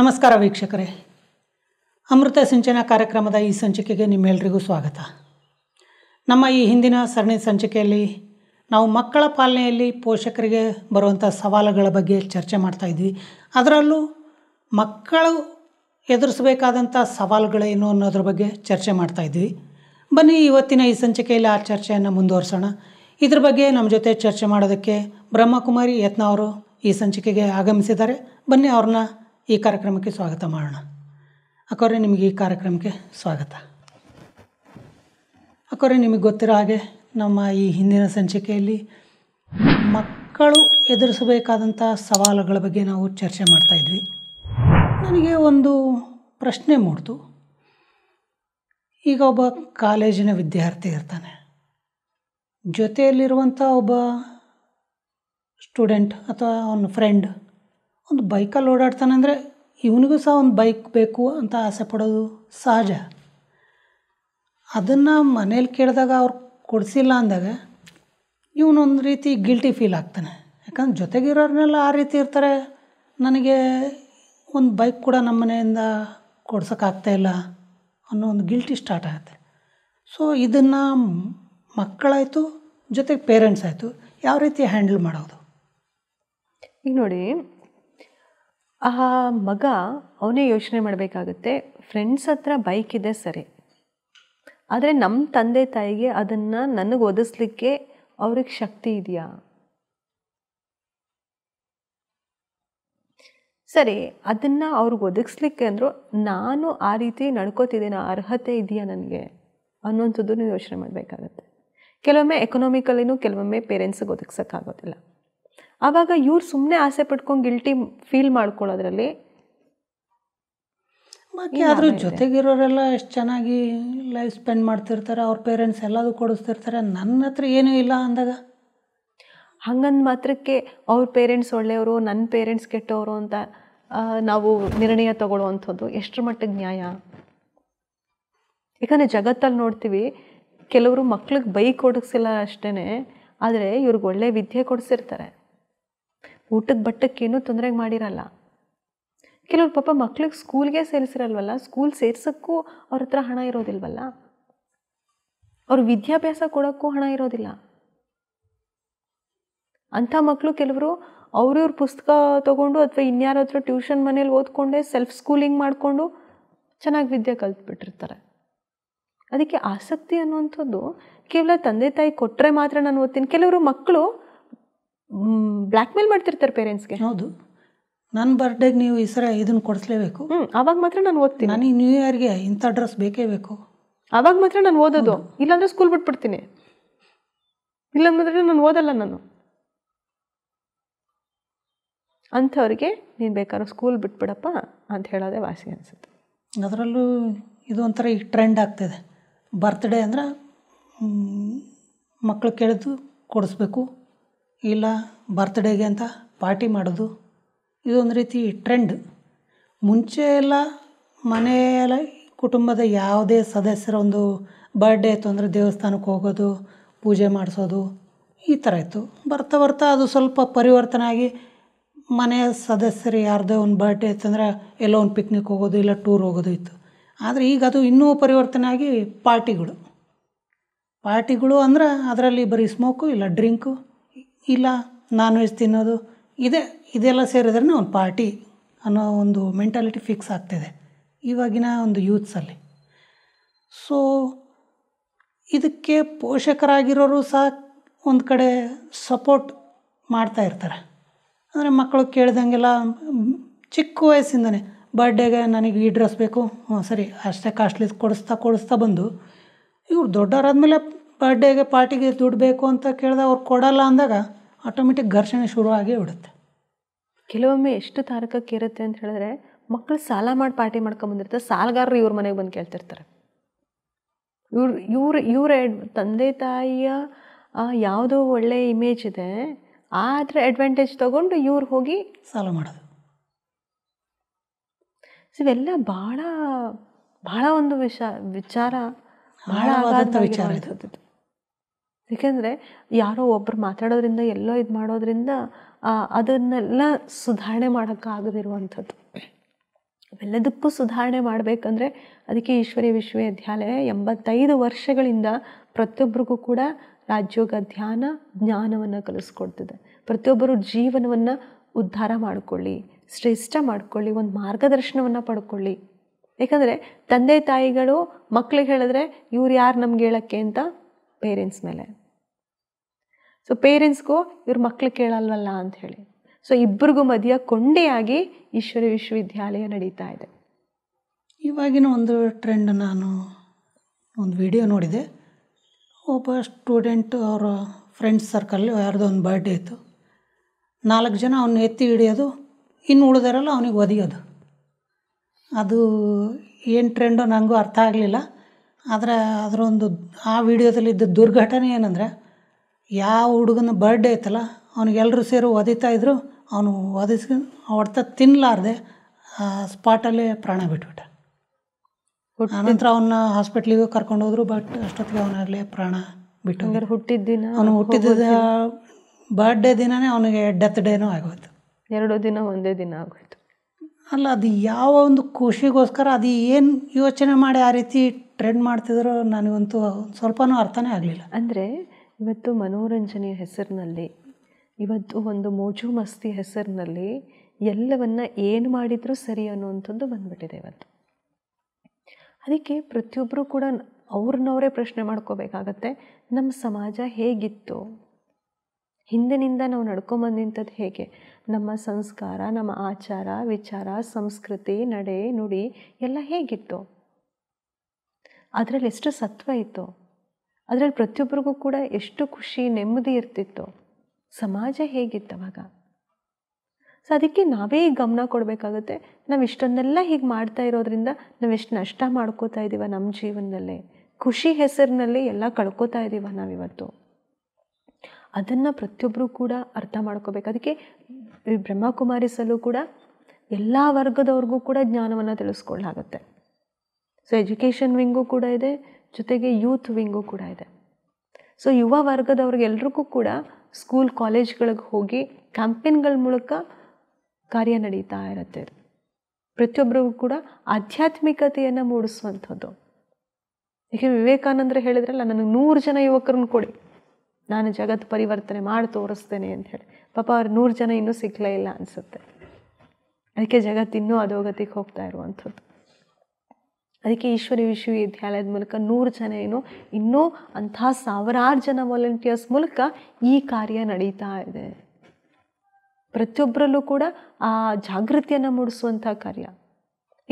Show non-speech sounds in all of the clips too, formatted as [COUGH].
ನಮಸ್ಕಾರ ವೀಕ್ಷಕರೇ ಅಮೃತ ಸಿಂಚನ ಕಾರ್ಯಕ್ರಮದ ಈ ಸಂಚಿಕೆಗೆ ನಿಮ್ಮೆಲ್ಲರಿಗೂ ಸ್ವಾಗತ ನಮ್ಮ ಈ ಹಿಂದಿನ ಸರಣಿ ಸಂಚಿಕೆಯಲ್ಲಿ ನಾವು ಮಕ್ಕಳ ಪಾಲನೆಯಲ್ಲಿ ಪೋಷಕರಿಗೆ ಬರುವಂಥ ಸವಾಲುಗಳ ಬಗ್ಗೆ ಚರ್ಚೆ ಮಾಡ್ತಾ ಇದ್ವಿ ಅದರಲ್ಲೂ ಮಕ್ಕಳು ಎದುರಿಸಬೇಕಾದಂಥ ಸವಾಲುಗಳೇನು ಅನ್ನೋದ್ರ ಬಗ್ಗೆ ಚರ್ಚೆ ಮಾಡ್ತಾ ಇದ್ವಿ ಬನ್ನಿ ಇವತ್ತಿನ ಈ ಸಂಚಿಕೆಯಲ್ಲಿ ಆ ಚರ್ಚೆಯನ್ನು ಮುಂದುವರಿಸೋಣ ಇದ್ರ ಬಗ್ಗೆ ನಮ್ಮ ಜೊತೆ ಚರ್ಚೆ ಮಾಡೋದಕ್ಕೆ ಬ್ರಹ್ಮಕುಮಾರಿ ಯತ್ನ ಅವರು ಈ ಸಂಚಿಕೆಗೆ ಆಗಮಿಸಿದ್ದಾರೆ ಬನ್ನಿ ಅವ್ರನ್ನ ಈ ಕಾರ್ಯಕ್ರಮಕ್ಕೆ ಸ್ವಾಗತ ಮಾಡೋಣ ಅಕ್ಕವ್ರೆ ನಿಮಗೆ ಈ ಕಾರ್ಯಕ್ರಮಕ್ಕೆ ಸ್ವಾಗತ ಅಕ್ಕವ್ರೆ ನಿಮಗೆ ಗೊತ್ತಿರೋ ಹಾಗೆ ನಮ್ಮ ಈ ಹಿಂದಿನ ಸಂಚಿಕೆಯಲ್ಲಿ ಮಕ್ಕಳು ಎದುರಿಸಬೇಕಾದಂಥ ಸವಾಲುಗಳ ಬಗ್ಗೆ ನಾವು ಚರ್ಚೆ ಮಾಡ್ತಾಯಿದ್ವಿ ನನಗೆ ಒಂದು ಪ್ರಶ್ನೆ ಮೂಡ್ತು ಈಗ ಒಬ್ಬ ಕಾಲೇಜಿನ ವಿದ್ಯಾರ್ಥಿ ಇರ್ತಾನೆ ಜೊತೆಯಲ್ಲಿರುವಂಥ ಒಬ್ಬ ಸ್ಟೂಡೆಂಟ್ ಅಥವಾ ಅವನ ಫ್ರೆಂಡ್ ಒಂದು ಬೈಕಲ್ಲಿ ಓಡಾಡ್ತಾನೆ ಅಂದರೆ ಇವನಿಗೂ ಸಹ ಒಂದು ಬೈಕ್ ಬೇಕು ಅಂತ ಆಸೆ ಪಡೋದು ಸಹಜ ಅದನ್ನು ಮನೇಲಿ ಕೇಳಿದಾಗ ಅವ್ರು ಕೊಡಿಸಿಲ್ಲ ಅಂದಾಗ ಇವನೊಂದು ರೀತಿ ಗಿಲ್ಟಿ ಫೀಲ್ ಆಗ್ತಾನೆ ಯಾಕಂದ್ರೆ ಜೊತೆಗಿರೋರ್ನೆಲ್ಲ ಆ ರೀತಿ ಇರ್ತಾರೆ ನನಗೆ ಒಂದು ಬೈಕ್ ಕೂಡ ನಮ್ಮ ಮನೆಯಿಂದ ಕೊಡ್ಸೋಕ್ಕಾಗ್ತಾಯಿಲ್ಲ ಅನ್ನೋ ಒಂದು ಗಿಲ್ಟಿ ಸ್ಟಾರ್ಟ್ ಆಗುತ್ತೆ ಸೊ ಇದನ್ನು ಮಕ್ಕಳಾಯಿತು ಜೊತೆಗೆ ಪೇರೆಂಟ್ಸ್ ಆಯಿತು ಯಾವ ರೀತಿ ಹ್ಯಾಂಡಲ್ ಮಾಡೋದು ಈಗ ನೋಡಿ ಆ ಮಗ ಅವನೇ ಯೋಚನೆ ಮಾಡಬೇಕಾಗುತ್ತೆ ಫ್ರೆಂಡ್ಸ್ ಹತ್ರ ಬೈಕ್ ಇದೆ ಸರಿ ಆದರೆ ನಮ್ಮ ತಂದೆ ತಾಯಿಗೆ ಅದನ್ನು ನನಗೆ ಒದಿಸ್ಲಿಕ್ಕೆ ಅವ್ರಿಗೆ ಶಕ್ತಿ ಇದೆಯಾ ಸರಿ ಅದನ್ನು ಅವ್ರಿಗೆ ಒದಗಿಸ್ಲಿಕ್ಕೆ ಅಂದರು ನಾನು ಆ ರೀತಿ ನಡ್ಕೋತಿದ್ದೇನೆ ಅರ್ಹತೆ ಇದೆಯಾ ನನಗೆ ಅನ್ನೋಂಥದ್ದು ಯೋಚನೆ ಮಾಡಬೇಕಾಗತ್ತೆ ಕೆಲವೊಮ್ಮೆ ಎಕನಾಮಿಕಲಿನೂ ಕೆಲವೊಮ್ಮೆ ಪೇರೆಂಟ್ಸಿಗೆ ಒದಗಿಸೋಕ್ಕಾಗೋದಿಲ್ಲ ಆವಾಗ ಇವ್ರು ಸುಮ್ಮನೆ ಆಸೆ ಪಟ್ಕೊಂಡು ಗಿಲ್ಟಿ ಫೀಲ್ ಮಾಡ್ಕೊಳ್ಳೋದ್ರಲ್ಲಿ ಬಾಕಿ ಅದ್ರ ಜೊತೆಗಿರೋರೆಲ್ಲ ಎಷ್ಟು ಚೆನ್ನಾಗಿ ಲೈಫ್ ಸ್ಪೆಂಡ್ ಮಾಡ್ತಿರ್ತಾರೆ ಅವ್ರ ಪೇರೆಂಟ್ಸ್ ಎಲ್ಲದೂ ಕೊಡಿಸ್ತಿರ್ತಾರೆ ನನ್ನ ಹತ್ರ ಏನೂ ಇಲ್ಲ ಅಂದಾಗ ಹಂಗಂದು ಮಾತ್ರಕ್ಕೆ ಅವ್ರ ಪೇರೆಂಟ್ಸ್ ಒಳ್ಳೆಯವರು ನನ್ನ ಪೇರೆಂಟ್ಸ್ ಕೆಟ್ಟವರು ಅಂತ ನಾವು ನಿರ್ಣಯ ತಗೊಳ್ಳುವಂಥದ್ದು ಎಷ್ಟರ ಮಟ್ಟಿಗೆ ನ್ಯಾಯ ಯಾಕಂದರೆ ಜಗತ್ತಲ್ಲಿ ನೋಡ್ತೀವಿ ಕೆಲವರು ಮಕ್ಳಿಗೆ ಬೈಕ್ ಕೊಡಿಸಿಲ್ಲ ಅಷ್ಟೇ ಆದರೆ ಇವ್ರಿಗೆ ಒಳ್ಳೆ ವಿದ್ಯೆ ಕೊಡಿಸಿರ್ತಾರೆ ಊಟದ ಬಟ್ಟಕ್ಕೇನು ತೊಂದರೆ ಮಾಡಿರಲ್ಲ ಕೆಲವ್ರು ಪಾಪ ಮಕ್ಳಿಗೆ ಸ್ಕೂಲ್ಗೆ ಸೇರಿಸಿರಲ್ವಲ್ಲ ಸ್ಕೂಲ್ ಸೇರ್ಸೋಕ್ಕೂ ಅವ್ರ ಹತ್ರ ಹಣ ಇರೋದಿಲ್ವಲ್ಲ ಅವ್ರ ವಿದ್ಯಾಭ್ಯಾಸ ಕೊಡೋಕ್ಕೂ ಹಣ ಇರೋದಿಲ್ಲ ಅಂಥ ಮಕ್ಕಳು ಕೆಲವರು ಅವ್ರವ್ರ ಪುಸ್ತಕ ತೊಗೊಂಡು ಅಥವಾ ಇನ್ಯಾರ ಹತ್ರ ಟ್ಯೂಷನ್ ಮನೇಲಿ ಓದ್ಕೊಂಡೆ ಸೆಲ್ಫ್ ಸ್ಕೂಲಿಂಗ್ ಮಾಡಿಕೊಂಡು ಚೆನ್ನಾಗಿ ವಿದ್ಯೆ ಕಲ್ತ್ಬಿಟ್ಟಿರ್ತಾರೆ ಅದಕ್ಕೆ ಆಸಕ್ತಿ ಅನ್ನುವಂಥದ್ದು ಕೇವಲ ತಂದೆ ತಾಯಿ ಕೊಟ್ಟರೆ ಮಾತ್ರ ನಾನು ಓದ್ತೀನಿ ಕೆಲವರು ಮಕ್ಕಳು ಬ್ಲ್ಯಾಕ್ ಮೇಲ್ ಮಾಡ್ತಿರ್ತಾರೆ ಪೇರೆಂಟ್ಸ್ಗೆ ಹೌದು ನನ್ನ ಬರ್ಡೇಗೆ ನೀವು ಈ ಸರ ಇದನ್ನು ಕೊಡಿಸ್ಲೇಬೇಕು ಅವಾಗ ಮಾತ್ರ ನಾನು ಓದ್ತೀನಿ ನನಗೆ ನ್ಯೂ ಇಯರ್ಗೆ ಇಂಥ ಡ್ರೆಸ್ ಬೇಕೇ ಬೇಕು ಅವಾಗ ಮಾತ್ರ ನಾನು ಓದೋದು ಇಲ್ಲಾಂದರೆ ಸ್ಕೂಲ್ ಬಿಟ್ಬಿಡ್ತೀನಿ ಇಲ್ಲಾಂದ್ರೆ ನಾನು ಓದಲ್ಲ ನಾನು ಅಂಥವ್ರಿಗೆ ನೀನು ಬೇಕಾದ್ರೂ ಸ್ಕೂಲ್ ಬಿಟ್ಬಿಡಪ್ಪ ಅಂತ ಹೇಳೋದೇ ವಾಸಿ ಅನಿಸುತ್ತೆ ಅದರಲ್ಲೂ ಇದು ಒಂಥರ ಈಗ ಟ್ರೆಂಡ್ ಆಗ್ತಿದೆ ಬರ್ತ್ಡೇ ಅಂದ್ರೆ ಮಕ್ಕಳು ಕೇಳಿದ್ದು ಕೊಡಿಸ್ಬೇಕು ಇಲ್ಲ ಬರ್ತ್ಡೇಗೆ ಅಂತ ಪಾರ್ಟಿ ಮಾಡೋದು ಇದೊಂದು ರೀತಿ ಟ್ರೆಂಡ್ ಮುಂಚೆ ಎಲ್ಲ ಮನೆಯಲ್ಲ ಕುಟುಂಬದ ಯಾವುದೇ ಸದಸ್ಯರ ಒಂದು ಬರ್ಡೇ ಇತ್ತು ಅಂದರೆ ದೇವಸ್ಥಾನಕ್ಕೆ ಹೋಗೋದು ಪೂಜೆ ಮಾಡಿಸೋದು ಈ ಥರ ಇತ್ತು ಬರ್ತಾ ಬರ್ತಾ ಅದು ಸ್ವಲ್ಪ ಪರಿವರ್ತನೆ ಆಗಿ ಮನೆಯ ಸದಸ್ಯರು ಯಾರದೇ ಒಂದು ಬರ್ಡೇ ಅಂದರೆ ಎಲ್ಲೋ ಒಂದು ಪಿಕ್ನಿಕ್ ಹೋಗೋದು ಇಲ್ಲ ಟೂರ್ ಹೋಗೋದು ಇತ್ತು ಆದರೆ ಈಗ ಅದು ಇನ್ನೂ ಪರಿವರ್ತನೆ ಆಗಿ ಪಾರ್ಟಿಗಳು ಪಾರ್ಟಿಗಳು ಅಂದ್ರೆ ಅದರಲ್ಲಿ ಬರೀ ಸ್ಮೋಕು ಇಲ್ಲ ಡ್ರಿಂಕು ಇಲ್ಲ ನಾನ್ ವೆಜ್ ತಿನ್ನೋದು ಇದೇ ಇದೆಲ್ಲ ಸೇರಿದ್ರೆ ಒಂದು ಪಾರ್ಟಿ ಅನ್ನೋ ಒಂದು ಮೆಂಟಾಲಿಟಿ ಫಿಕ್ಸ್ ಆಗ್ತಿದೆ ಇವಾಗಿನ ಒಂದು ಯೂತ್ಸಲ್ಲಿ ಸೊ ಇದಕ್ಕೆ ಪೋಷಕರಾಗಿರೋರು ಸಹ ಒಂದು ಕಡೆ ಸಪೋರ್ಟ್ ಮಾಡ್ತಾ ಇರ್ತಾರೆ ಅಂದರೆ ಮಕ್ಕಳು ಕೇಳ್ದಂಗೆಲ್ಲ ಚಿಕ್ಕ ವಯಸ್ಸಿಂದನೇ ಬರ್ಡೇಗೆ ನನಗೆ ಈ ಡ್ರೆಸ್ ಬೇಕು ಹ್ಞೂ ಸರಿ ಅಷ್ಟೇ ಕಾಸ್ಟ್ಲಿ ಕೊಡಿಸ್ತಾ ಕೊಡಿಸ್ತಾ ಬಂದು ಇವ್ರು ದೊಡ್ಡವರಾದ್ಮೇಲೆ ಬರ್ಡೇಗೆ ಪಾರ್ಟಿಗೆ ದುಡ್ಡು ಬೇಕು ಅಂತ ಕೇಳಿದಾಗ ಅವ್ರು ಕೊಡಲ್ಲ ಅಂದಾಗ ಆಟೋಮೆಟಿಕ್ ಘರ್ಷಣೆ ಶುರು ಆಗೇ ಬಿಡುತ್ತೆ ಕೆಲವೊಮ್ಮೆ ಎಷ್ಟು ತಾರಕಕ್ಕೆ ಇರುತ್ತೆ ಅಂತ ಹೇಳಿದ್ರೆ ಮಕ್ಕಳು ಸಾಲ ಮಾಡಿ ಪಾರ್ಟಿ ಮಾಡ್ಕೊಂಬಂದಿರ್ತಾರೆ ಸಾಲಗಾರರು ಇವ್ರ ಮನೆಗೆ ಬಂದು ಕೇಳ್ತಿರ್ತಾರೆ ಇವ್ರು ಇವ್ರ ಇವರ ತಂದೆ ತಾಯಿಯ ಯಾವುದೋ ಒಳ್ಳೆ ಇಮೇಜ್ ಇದೆ ಆದರೆ ಅಡ್ವಾಂಟೇಜ್ ತೊಗೊಂಡು ಇವ್ರು ಹೋಗಿ ಸಾಲ ಮಾಡೋದು ಇವೆಲ್ಲ ಭಾಳ ಭಾಳ ಒಂದು ವಿಷ ವಿಚಾರ ಭಾಳ ವಿಚಾರ ಇದ್ದದ್ದು ಏಕೆಂದರೆ ಯಾರೋ ಒಬ್ಬರು ಮಾತಾಡೋದ್ರಿಂದ ಎಲ್ಲೋ ಇದು ಮಾಡೋದ್ರಿಂದ ಅದನ್ನೆಲ್ಲ ಸುಧಾರಣೆ ಮಾಡೋಕ್ಕಾಗದಿರುವಂಥದ್ದು ಎಲ್ಲದಕ್ಕೂ ಸುಧಾರಣೆ ಮಾಡಬೇಕಂದ್ರೆ ಅದಕ್ಕೆ ಈಶ್ವರಿ ವಿಶ್ವವಿದ್ಯಾಲಯ ಎಂಬತ್ತೈದು ವರ್ಷಗಳಿಂದ ಪ್ರತಿಯೊಬ್ಬರಿಗೂ ಕೂಡ ರಾಜ್ಯೋಗ ಧ್ಯಾನ ಜ್ಞಾನವನ್ನು ಕಲಿಸ್ಕೊಡ್ತಿದೆ ಪ್ರತಿಯೊಬ್ಬರು ಜೀವನವನ್ನು ಉದ್ಧಾರ ಮಾಡಿಕೊಳ್ಳಿ ಶ್ರೇಷ್ಠ ಮಾಡಿಕೊಳ್ಳಿ ಒಂದು ಮಾರ್ಗದರ್ಶನವನ್ನು ಪಡ್ಕೊಳ್ಳಿ ಏಕೆಂದರೆ ತಂದೆ ತಾಯಿಗಳು ಮಕ್ಕಳಿಗೆ ಹೇಳಿದ್ರೆ ಇವ್ರು ಯಾರು ನಮ್ಗೆ ಹೇಳೋಕ್ಕೆ ಅಂತ ಪೇರೆಂಟ್ಸ್ ಮೇಲೆ ಸೊ ಪೇರೆಂಟ್ಸ್ಗೂ ಇವ್ರ ಮಕ್ಕಳು ಕೇಳಲ್ವಲ್ಲ ಅಂತ ಹೇಳಿ ಸೊ ಇಬ್ಬರಿಗೂ ಮಧ್ಯ ಕೊಂಡಿಯಾಗಿ ಈಶ್ವರ ವಿಶ್ವವಿದ್ಯಾಲಯ ನಡೀತಾ ಇದೆ ಇವಾಗಿನ ಒಂದು ಟ್ರೆಂಡ್ ನಾನು ಒಂದು ವಿಡಿಯೋ ನೋಡಿದೆ ಒಬ್ಬ ಸ್ಟೂಡೆಂಟ್ ಅವರ ಫ್ರೆಂಡ್ಸ್ ಸರ್ಕಲ್ ಯಾರ್ದೋ ಒಂದು ಬರ್ಡೇ ಇತ್ತು ನಾಲ್ಕು ಜನ ಅವನು ಎತ್ತಿ ಹಿಡಿಯೋದು ಇನ್ನು ಉಳಿದಾರಲ್ಲ ಅವನಿಗೆ ಒದಿಯೋದು ಅದು ಏನು ಟ್ರೆಂಡೋ ನನಗೂ ಅರ್ಥ ಆಗಲಿಲ್ಲ ಆದರೆ ಅದರೊಂದು ಆ ವಿಡಿಯೋದಲ್ಲಿ ದುರ್ಘಟನೆ ಏನಂದರೆ ಯಾವ ಹುಡುಗನ ಬರ್ಡೇ ಐತಲ್ಲ ಅವ್ನಿಗೆ ಎಲ್ಲರೂ ಒದಿತಾ ಒದಿತಾಯಿದ್ರು ಅವನು ಒದಿಸಿ ಹೊಡೆತ ತಿನ್ನಲಾರ್ದೆ ಸ್ಪಾಟಲ್ಲೇ ಪ್ರಾಣ ಬಿಟ್ಬಿಟ್ಟ ಆನಂತರ ಅವನ್ನ ಹಾಸ್ಪಿಟ್ಲಿಗೂ ಕರ್ಕೊಂಡು ಹೋದ್ರು ಬಟ್ ಅಷ್ಟೊತ್ತಿಗೆ ಅವನಲ್ಲಿ ಪ್ರಾಣ ಬಿಟ್ಟು ಹುಟ್ಟಿದ ದಿನ ಅವನು ಹುಟ್ಟಿದ ಬರ್ಡೇ ದಿನನೇ ಅವನಿಗೆ ಡೆತ್ ಡೇನೂ ಆಗೋಯ್ತು ಎರಡು ದಿನ ಒಂದೇ ದಿನ ಆಗೋಯ್ತು ಅಲ್ಲ ಅದು ಯಾವ ಒಂದು ಖುಷಿಗೋಸ್ಕರ ಅದು ಏನು ಯೋಚನೆ ಮಾಡಿ ಆ ರೀತಿ ಟ್ರೆಂಡ್ ಮಾಡ್ತಿದ್ರು ನನಗಂತೂ ಸ್ವಲ್ಪನೂ ಅರ್ಥನೇ ಆಗಲಿಲ್ಲ ಅಂದರೆ ಇವತ್ತು ಮನೋರಂಜನೆಯ ಹೆಸರಿನಲ್ಲಿ ಇವತ್ತು ಒಂದು ಮೋಜು ಮಸ್ತಿ ಹೆಸರಿನಲ್ಲಿ ಎಲ್ಲವನ್ನ ಏನು ಮಾಡಿದರೂ ಸರಿ ಅನ್ನುವಂಥದ್ದು ಬಂದ್ಬಿಟ್ಟಿದೆ ಇವತ್ತು ಅದಕ್ಕೆ ಪ್ರತಿಯೊಬ್ಬರೂ ಕೂಡ ಅವ್ರನ್ನವರೇ ಪ್ರಶ್ನೆ ಮಾಡ್ಕೋಬೇಕಾಗತ್ತೆ ನಮ್ಮ ಸಮಾಜ ಹೇಗಿತ್ತು ಹಿಂದಿನಿಂದ ನಾವು ನಡ್ಕೊಂಬಂದಿಂಥದ್ದು ಹೇಗೆ ನಮ್ಮ ಸಂಸ್ಕಾರ ನಮ್ಮ ಆಚಾರ ವಿಚಾರ ಸಂಸ್ಕೃತಿ ನಡೆ ನುಡಿ ಎಲ್ಲ ಹೇಗಿತ್ತು ಅದರಲ್ಲಿ ಎಷ್ಟು ಸತ್ವ ಇತ್ತು ಅದರಲ್ಲಿ ಪ್ರತಿಯೊಬ್ಬರಿಗೂ ಕೂಡ ಎಷ್ಟು ಖುಷಿ ನೆಮ್ಮದಿ ಇರ್ತಿತ್ತು ಸಮಾಜ ಹೇಗಿತ್ತವಾಗ ಸೊ ಅದಕ್ಕೆ ನಾವೇ ಈಗ ಗಮನ ಕೊಡಬೇಕಾಗುತ್ತೆ ನಾವು ಇಷ್ಟನ್ನೆಲ್ಲ ಹೀಗೆ ಮಾಡ್ತಾ ಇರೋದ್ರಿಂದ ನಾವು ಎಷ್ಟು ನಷ್ಟ ಮಾಡ್ಕೋತಾ ಇದ್ದೀವ ನಮ್ಮ ಜೀವನದಲ್ಲೇ ಖುಷಿ ಹೆಸರಿನಲ್ಲಿ ಎಲ್ಲ ಕಳ್ಕೋತಾ ಇದ್ದೀವ ನಾವಿವತ್ತು ಅದನ್ನು ಪ್ರತಿಯೊಬ್ಬರು ಕೂಡ ಅರ್ಥ ಮಾಡ್ಕೋಬೇಕು ಅದಕ್ಕೆ ಬ್ರಹ್ಮಕುಮಾರಿಸಲು ಕೂಡ ಎಲ್ಲ ವರ್ಗದವ್ರಿಗೂ ಕೂಡ ಜ್ಞಾನವನ್ನು ತಿಳಿಸ್ಕೊಳ್ಳಾಗತ್ತೆ ಸೊ ಎಜುಕೇಷನ್ ವಿಂಗೂ ಕೂಡ ಇದೆ ಜೊತೆಗೆ ಯೂತ್ ವಿಂಗು ಕೂಡ ಇದೆ ಸೊ ಯುವ ವರ್ಗದವ್ರಿಗೆಲ್ರಿಗೂ ಕೂಡ ಸ್ಕೂಲ್ ಕಾಲೇಜ್ಗಳಿಗೆ ಹೋಗಿ ಕ್ಯಾಂಪೇನ್ಗಳ ಮೂಲಕ ಕಾರ್ಯ ನಡೀತಾ ಇರುತ್ತೆ ಪ್ರತಿಯೊಬ್ಬರಿಗೂ ಕೂಡ ಆಧ್ಯಾತ್ಮಿಕತೆಯನ್ನು ಮೂಡಿಸುವಂಥದ್ದು ಏಕೆ ವಿವೇಕಾನಂದರು ಹೇಳಿದ್ರಲ್ಲ ನನಗೆ ನೂರು ಜನ ಯುವಕರನ್ನು ಕೊಡಿ ನಾನು ಜಗತ್ತು ಪರಿವರ್ತನೆ ಮಾಡಿ ತೋರಿಸ್ತೇನೆ ಅಂತ ಹೇಳಿ ಪಾಪ ಅವ್ರು ನೂರು ಜನ ಇನ್ನೂ ಸಿಕ್ಕಲೇ ಇಲ್ಲ ಅನಿಸುತ್ತೆ ಅದಕ್ಕೆ ಜಗತ್ತು ಇನ್ನೂ ಹೋಗ್ತಾ ಇರುವಂಥದ್ದು ಅದಕ್ಕೆ ಈಶ್ವರಿ ವಿಶ್ವವಿದ್ಯಾಲಯದ ಮೂಲಕ ನೂರು ಜನ ಏನು ಇನ್ನೂ ಅಂಥ ಸಾವಿರಾರು ಜನ ವಾಲಂಟಿಯರ್ಸ್ ಮೂಲಕ ಈ ಕಾರ್ಯ ನಡೀತಾ ಇದೆ ಪ್ರತಿಯೊಬ್ಬರಲ್ಲೂ ಕೂಡ ಆ ಜಾಗೃತಿಯನ್ನು ಮೂಡಿಸುವಂಥ ಕಾರ್ಯ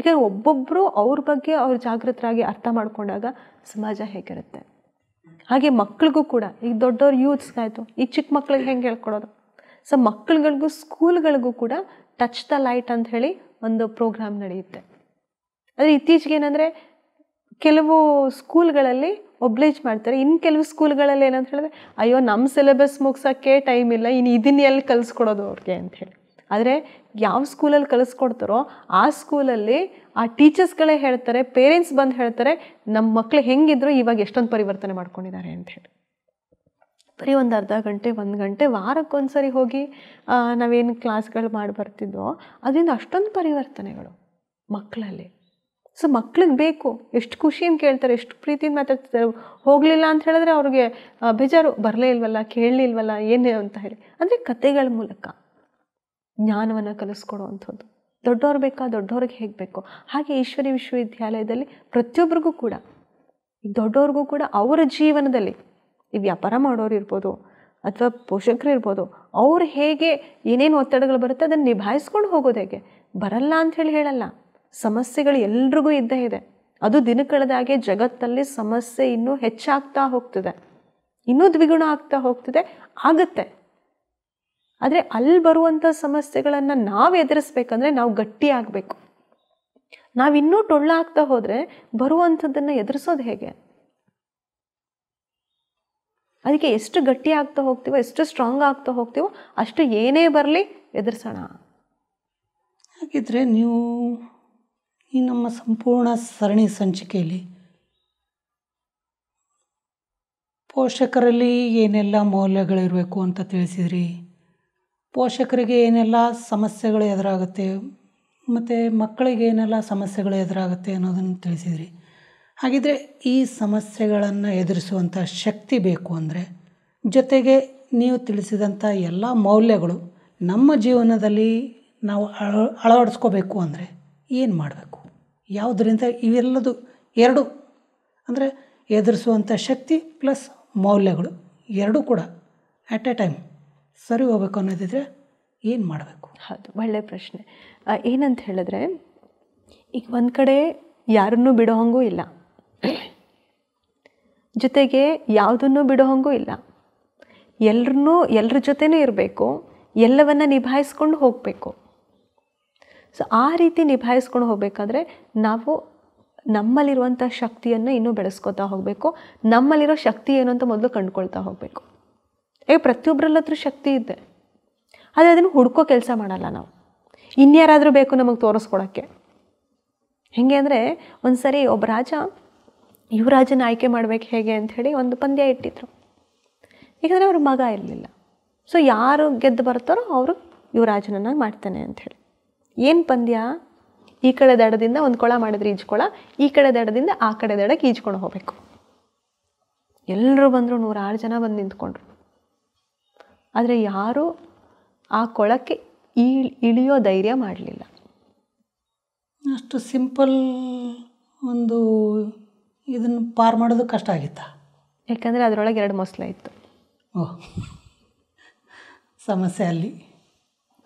ಈಗ ಒಬ್ಬೊಬ್ಬರು ಅವ್ರ ಬಗ್ಗೆ ಅವ್ರ ಜಾಗೃತರಾಗಿ ಅರ್ಥ ಮಾಡಿಕೊಂಡಾಗ ಸಮಾಜ ಹೇಗಿರುತ್ತೆ ಹಾಗೆ ಮಕ್ಳಿಗೂ ಕೂಡ ಈಗ ದೊಡ್ಡವ್ರ ಯೂತ್ಸ್ಗಾಯಿತು ಈ ಚಿಕ್ಕ ಮಕ್ಳಿಗೆ ಹೆಂಗೆ ಹೇಳ್ಕೊಡೋದು ಸೊ ಮಕ್ಳುಗಳಿಗೂ ಸ್ಕೂಲ್ಗಳಿಗೂ ಕೂಡ ಟಚ್ ದ ಲೈಟ್ ಅಂತ ಹೇಳಿ ಒಂದು ಪ್ರೋಗ್ರಾಮ್ ನಡೆಯುತ್ತೆ ಆದರೆ ಇತ್ತೀಚೆಗೆ ಏನಂದರೆ ಕೆಲವು ಸ್ಕೂಲ್ಗಳಲ್ಲಿ ಒಬ್ಲೇಜ್ ಮಾಡ್ತಾರೆ ಇನ್ನು ಕೆಲವು ಸ್ಕೂಲ್ಗಳಲ್ಲಿ ಏನಂತ ಹೇಳಿದ್ರೆ ಅಯ್ಯೋ ನಮ್ಮ ಸಿಲೆಬಸ್ ಮುಗಿಸೋಕ್ಕೆ ಟೈಮ್ ಇಲ್ಲ ಇನ್ನು ಇದನ್ನ ಎಲ್ಲಿ ಕಲಿಸ್ಕೊಡೋದು ಅವ್ರಿಗೆ ಅಂಥೇಳಿ ಆದರೆ ಯಾವ ಸ್ಕೂಲಲ್ಲಿ ಕಲಿಸ್ಕೊಡ್ತಾರೋ ಆ ಸ್ಕೂಲಲ್ಲಿ ಆ ಟೀಚರ್ಸ್ಗಳೇ ಹೇಳ್ತಾರೆ ಪೇರೆಂಟ್ಸ್ ಬಂದು ಹೇಳ್ತಾರೆ ನಮ್ಮ ಮಕ್ಕಳು ಹೆಂಗಿದ್ರು ಇವಾಗ ಎಷ್ಟೊಂದು ಪರಿವರ್ತನೆ ಮಾಡ್ಕೊಂಡಿದ್ದಾರೆ ಅಂಥೇಳಿ ಬರೀ ಒಂದು ಅರ್ಧ ಗಂಟೆ ಒಂದು ಗಂಟೆ ವಾರಕ್ಕೊಂದ್ಸರಿ ಹೋಗಿ ನಾವೇನು ಕ್ಲಾಸ್ಗಳು ಮಾಡಿ ಬರ್ತಿದ್ವೋ ಅದರಿಂದ ಅಷ್ಟೊಂದು ಪರಿವರ್ತನೆಗಳು ಮಕ್ಕಳಲ್ಲಿ ಸೊ ಮಕ್ಳಿಗೆ ಬೇಕು ಎಷ್ಟು ಖುಷಿಯಿಂದ ಕೇಳ್ತಾರೆ ಎಷ್ಟು ಪ್ರೀತಿಯಿಂದ ಮಾತಾಡ್ತಿದ್ದಾರೆ ಹೋಗಲಿಲ್ಲ ಅಂತ ಹೇಳಿದ್ರೆ ಅವ್ರಿಗೆ ಬೇಜಾರು ಬರಲೇ ಇಲ್ವಲ್ಲ ಕೇಳಲಿಲ್ವಲ್ಲ ಏನೇ ಅಂತ ಹೇಳಿ ಅಂದರೆ ಕತೆಗಳ ಮೂಲಕ ಜ್ಞಾನವನ್ನು ಕಲಿಸ್ಕೊಡುವಂಥದ್ದು ದೊಡ್ಡವ್ರು ಬೇಕಾ ದೊಡ್ಡವ್ರಿಗೆ ಹೇಗೆ ಬೇಕೋ ಹಾಗೆ ಈಶ್ವರಿ ವಿಶ್ವವಿದ್ಯಾಲಯದಲ್ಲಿ ಪ್ರತಿಯೊಬ್ಬರಿಗೂ ಕೂಡ ದೊಡ್ಡೋರಿಗೂ ದೊಡ್ಡವ್ರಿಗೂ ಕೂಡ ಅವರ ಜೀವನದಲ್ಲಿ ಈ ವ್ಯಾಪಾರ ಮಾಡೋರು ಇರ್ಬೋದು ಅಥವಾ ಪೋಷಕರು ಇರ್ಬೋದು ಅವ್ರು ಹೇಗೆ ಏನೇನು ಒತ್ತಡಗಳು ಬರುತ್ತೆ ಅದನ್ನು ನಿಭಾಯಿಸ್ಕೊಂಡು ಹೋಗೋದು ಹೇಗೆ ಬರಲ್ಲ ಅಂಥೇಳಿ ಹೇಳಲ್ಲ ಸಮಸ್ಯೆಗಳು ಎಲ್ರಿಗೂ ಇದ್ದೇ ಇದೆ ಅದು ದಿನ ಕಳೆದಾಗೆ ಜಗತ್ತಲ್ಲಿ ಸಮಸ್ಯೆ ಇನ್ನೂ ಹೆಚ್ಚಾಗ್ತಾ ಹೋಗ್ತದೆ ಇನ್ನೂ ದ್ವಿಗುಣ ಆಗ್ತಾ ಹೋಗ್ತದೆ ಆಗತ್ತೆ ಆದರೆ ಅಲ್ಲಿ ಬರುವಂಥ ಸಮಸ್ಯೆಗಳನ್ನು ನಾವು ಎದುರಿಸ್ಬೇಕಂದ್ರೆ ನಾವು ಗಟ್ಟಿ ಆಗಬೇಕು ನಾವಿನ್ನೂ ಟೊಳ್ಳಾಗ್ತಾ ಹೋದರೆ ಬರುವಂಥದ್ದನ್ನು ಎದುರಿಸೋದು ಹೇಗೆ ಅದಕ್ಕೆ ಎಷ್ಟು ಗಟ್ಟಿ ಆಗ್ತಾ ಹೋಗ್ತೀವೋ ಎಷ್ಟು ಸ್ಟ್ರಾಂಗ್ ಆಗ್ತಾ ಹೋಗ್ತೀವೋ ಅಷ್ಟು ಏನೇ ಬರಲಿ ಎದುರಿಸೋಣ ಹಾಗಿದ್ರೆ ನೀವು ಈ ನಮ್ಮ ಸಂಪೂರ್ಣ ಸರಣಿ ಸಂಚಿಕೆಯಲ್ಲಿ ಪೋಷಕರಲ್ಲಿ ಏನೆಲ್ಲ ಮೌಲ್ಯಗಳಿರಬೇಕು ಅಂತ ತಿಳಿಸಿದ್ರಿ ಪೋಷಕರಿಗೆ ಏನೆಲ್ಲ ಸಮಸ್ಯೆಗಳು ಎದುರಾಗುತ್ತೆ ಮತ್ತು ಮಕ್ಕಳಿಗೆ ಏನೆಲ್ಲ ಸಮಸ್ಯೆಗಳು ಎದುರಾಗುತ್ತೆ ಅನ್ನೋದನ್ನು ತಿಳಿಸಿದ್ರಿ ಹಾಗಿದ್ರೆ ಈ ಸಮಸ್ಯೆಗಳನ್ನು ಎದುರಿಸುವಂಥ ಶಕ್ತಿ ಬೇಕು ಅಂದರೆ ಜೊತೆಗೆ ನೀವು ತಿಳಿಸಿದಂಥ ಎಲ್ಲ ಮೌಲ್ಯಗಳು ನಮ್ಮ ಜೀವನದಲ್ಲಿ ನಾವು ಅಳ ಅಳವಡಿಸ್ಕೋಬೇಕು ಅಂದರೆ ಏನು ಮಾಡಬೇಕು ಯಾವುದರಿಂದ ಇವೆಲ್ಲದು ಎರಡು ಅಂದರೆ ಎದುರಿಸುವಂಥ ಶಕ್ತಿ ಪ್ಲಸ್ ಮೌಲ್ಯಗಳು ಎರಡೂ ಕೂಡ ಆ್ಯಟ್ ಎ ಟೈಮ್ ಸರಿ ಹೋಗ್ಬೇಕು ಅನ್ನೋದಿದ್ರೆ ಏನು ಮಾಡಬೇಕು ಹೌದು ಒಳ್ಳೆಯ ಪ್ರಶ್ನೆ ಏನಂತ ಹೇಳಿದ್ರೆ ಈಗ ಒಂದು ಕಡೆ ಯಾರನ್ನೂ ಬಿಡೋ ಹಂಗೂ ಇಲ್ಲ ಜೊತೆಗೆ ಯಾವುದನ್ನು ಬಿಡೋ ಹಂಗೂ ಇಲ್ಲ ಎಲ್ಲರನ್ನೂ ಎಲ್ಲರ ಜೊತೆನೂ ಇರಬೇಕು ಎಲ್ಲವನ್ನು ನಿಭಾಯಿಸ್ಕೊಂಡು ಹೋಗಬೇಕು ಸೊ ಆ ರೀತಿ ನಿಭಾಯಿಸ್ಕೊಂಡು ಹೋಗಬೇಕಾದ್ರೆ ನಾವು ನಮ್ಮಲ್ಲಿರುವಂಥ ಶಕ್ತಿಯನ್ನು ಇನ್ನೂ ಬೆಳೆಸ್ಕೊತಾ ಹೋಗಬೇಕು ನಮ್ಮಲ್ಲಿರೋ ಶಕ್ತಿ ಏನು ಅಂತ ಮೊದಲು ಕಂಡುಕೊಳ್ತಾ ಹೋಗಬೇಕು ಏ ಪ್ರತಿಯೊಬ್ಬರಲ್ಲತ್ರ ಶಕ್ತಿ ಇದೆ ಆದರೆ ಅದನ್ನು ಹುಡ್ಕೋ ಕೆಲಸ ಮಾಡಲ್ಲ ನಾವು ಇನ್ಯಾರಾದರೂ ಬೇಕು ನಮಗೆ ತೋರಿಸ್ಕೊಡೋಕ್ಕೆ ಹೇಗೆ ಅಂದರೆ ಒಂದು ಸರಿ ಒಬ್ಬ ರಾಜ ಯುವರಾಜನ ಆಯ್ಕೆ ಮಾಡಬೇಕು ಹೇಗೆ ಅಂಥೇಳಿ ಒಂದು ಪಂದ್ಯ ಇಟ್ಟಿದ್ರು ಏಕೆಂದರೆ ಅವ್ರ ಮಗ ಇರಲಿಲ್ಲ ಸೊ ಯಾರು ಗೆದ್ದು ಬರ್ತಾರೋ ಅವರು ಯುವರಾಜನನ್ನಾಗಿ ಮಾಡ್ತಾನೆ ಅಂಥೇಳಿ ಏನು ಪಂದ್ಯ ಈ ಕಡೆ ದಡದಿಂದ ಒಂದು ಕೊಳ ಮಾಡಿದ್ರೆ ಈಜ್ಕೊಳ ಈ ಕಡೆ ದಡದಿಂದ ಆ ಕಡೆ ದಡಕ್ಕೆ ಈಜ್ಕೊಂಡು ಹೋಗಬೇಕು ಎಲ್ಲರೂ ಬಂದರು ನೂರಾರು ಜನ ಬಂದು ನಿಂತ್ಕೊಂಡ್ರು ಆದರೆ ಯಾರೂ ಆ ಕೊಳಕ್ಕೆ ಇಳಿಯೋ ಧೈರ್ಯ ಮಾಡಲಿಲ್ಲ ಅಷ್ಟು ಸಿಂಪಲ್ ಒಂದು ಇದನ್ನು ಪಾರ್ ಮಾಡೋದು ಕಷ್ಟ ಆಗಿತ್ತಾ ಯಾಕಂದರೆ ಅದರೊಳಗೆ ಎರಡು ಮೊಸಳೆ ಇತ್ತು ಓಹ್ ಸಮಸ್ಯೆ ಅಲ್ಲಿ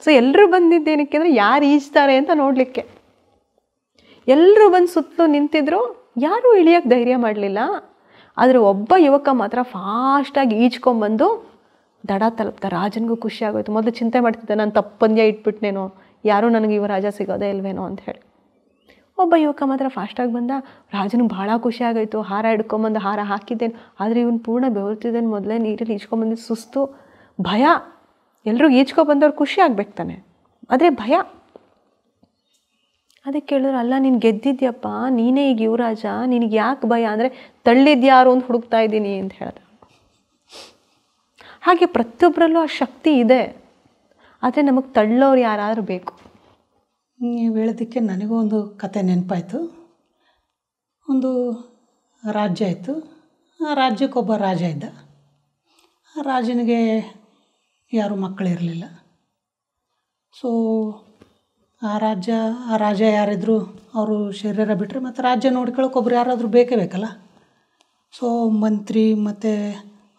ಸೊ ಎಲ್ಲರೂ ಬಂದಿದ್ದೇನಕ್ಕೆ ಅಂದರೆ ಯಾರು ಈಜ್ತಾರೆ ಅಂತ ನೋಡಲಿಕ್ಕೆ ಎಲ್ಲರೂ ಬಂದು ಸುತ್ತಲೂ ನಿಂತಿದ್ರು ಯಾರೂ ಇಳಿಯೋಕ್ಕೆ ಧೈರ್ಯ ಮಾಡಲಿಲ್ಲ ಆದರೆ ಒಬ್ಬ ಯುವಕ ಮಾತ್ರ ಫಾಸ್ಟಾಗಿ ಈಜ್ಕೊಂಬಂದು ದಡ ತಲುಪ್ತ ರಾಜನಿಗೂ ಖುಷಿಯಾಗೋಯ್ತು ಮೊದಲು ಚಿಂತೆ ಮಾಡ್ತಿದ್ದೆ ನಾನು ತಪ್ಪಂದ್ಯ ಇಟ್ಬಿಟ್ನೇನೋ ಯಾರೂ ನನಗೆ ಇವ ರಾಜ ಸಿಗೋದೇ ಇಲ್ವೇನೋ ಅಂತ ಹೇಳಿ ಒಬ್ಬ ಯುವಕ ಮಾತ್ರ ಫಾಸ್ಟಾಗಿ ಬಂದ ರಾಜನಿಗೆ ಭಾಳ ಖುಷಿಯಾಗೋಯ್ತು ಹಾರ ಹಿಡ್ಕೊಂಬಂದು ಹಾರ ಹಾಕಿದ್ದೇನೆ ಆದರೆ ಇವನು ಪೂರ್ಣ ಬೆವರ್ತಿದ್ದೇನೆ ಮೊದಲೇ ನೀರಲ್ಲಿ ಈಜ್ಕೊಂಬಂದು ಸುಸ್ತು ಭಯ ಎಲ್ಲರೂ ಈಜ್ಕೊ ಬಂದವ್ರು ಖುಷಿ ಆಗ್ಬೇಕು ತಾನೆ ಆದರೆ ಭಯ ಅದಕ್ಕೆ ಕೇಳಿದ್ರು ಅಲ್ಲ ನೀನು ಗೆದ್ದಿದ್ಯಪ್ಪ ನೀನೇ ಈಗ ಯುವರಾಜ ನಿನಗೆ ಯಾಕೆ ಭಯ ಅಂದರೆ ತಳ್ಳಿದ್ಯಾರು ಅಂತ ಹುಡುಕ್ತಾ ಇದ್ದೀನಿ ಅಂತ ಹೇಳಿದೆ ಹಾಗೆ ಪ್ರತಿಯೊಬ್ಬರಲ್ಲೂ ಆ ಶಕ್ತಿ ಇದೆ ಆದರೆ ನಮಗೆ ತಳ್ಳೋರು ಯಾರಾದರೂ ಬೇಕು ನೀವು ಹೇಳೋದಕ್ಕೆ ನನಗೂ ಒಂದು ಕತೆ ನೆನಪಾಯಿತು ಒಂದು ರಾಜ್ಯ ಇತ್ತು ಆ ರಾಜ್ಯಕ್ಕೊಬ್ಬ ರಾಜ ಇದ್ದ ಆ ರಾಜನಿಗೆ ಯಾರೂ ಮಕ್ಕಳಿರಲಿಲ್ಲ ಸೊ ಆ ರಾಜ್ಯ ಆ ರಾಜ ಯಾರಿದ್ರು ಅವರು ಶರೀರ ಬಿಟ್ಟರೆ ಮತ್ತು ರಾಜ್ಯ ನೋಡ್ಕೊಳ್ಳೋಕೆ ಒಬ್ರು ಯಾರಾದರೂ ಬೇಕೇ ಬೇಕಲ್ಲ ಸೊ ಮಂತ್ರಿ ಮತ್ತು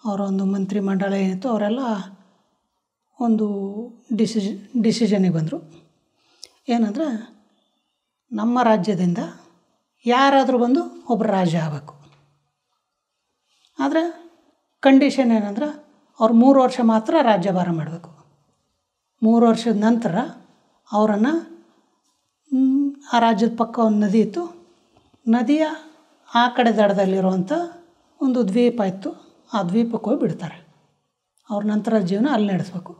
ಅವರೊಂದು ಮಂತ್ರಿ ಮಂಡಳ ಏನಿತ್ತು ಅವರೆಲ್ಲ ಒಂದು ಡಿಸಿಷ್ ಡಿಸಿಷನಿಗೆ ಬಂದರು ಏನಂದ್ರೆ ನಮ್ಮ ರಾಜ್ಯದಿಂದ ಯಾರಾದರೂ ಬಂದು ಒಬ್ಬರು ರಾಜ ಆಗಬೇಕು ಆದರೆ ಕಂಡೀಷನ್ ಏನಂದ್ರೆ ಅವ್ರು ಮೂರು ವರ್ಷ ಮಾತ್ರ ರಾಜ್ಯಭಾರ ಮಾಡಬೇಕು ಮೂರು ವರ್ಷದ ನಂತರ ಅವರನ್ನು ಆ ರಾಜ್ಯದ ಪಕ್ಕ ಒಂದು ನದಿ ಇತ್ತು ನದಿಯ ಆ ಕಡೆ ದಡದಲ್ಲಿರುವಂಥ ಒಂದು ದ್ವೀಪ ಇತ್ತು ಆ ದ್ವೀಪಕ್ಕೆ ಹೋಗಿ ಬಿಡ್ತಾರೆ ಅವ್ರ ನಂತರ ಜೀವನ ಅಲ್ಲಿ ನಡೆಸ್ಬೇಕು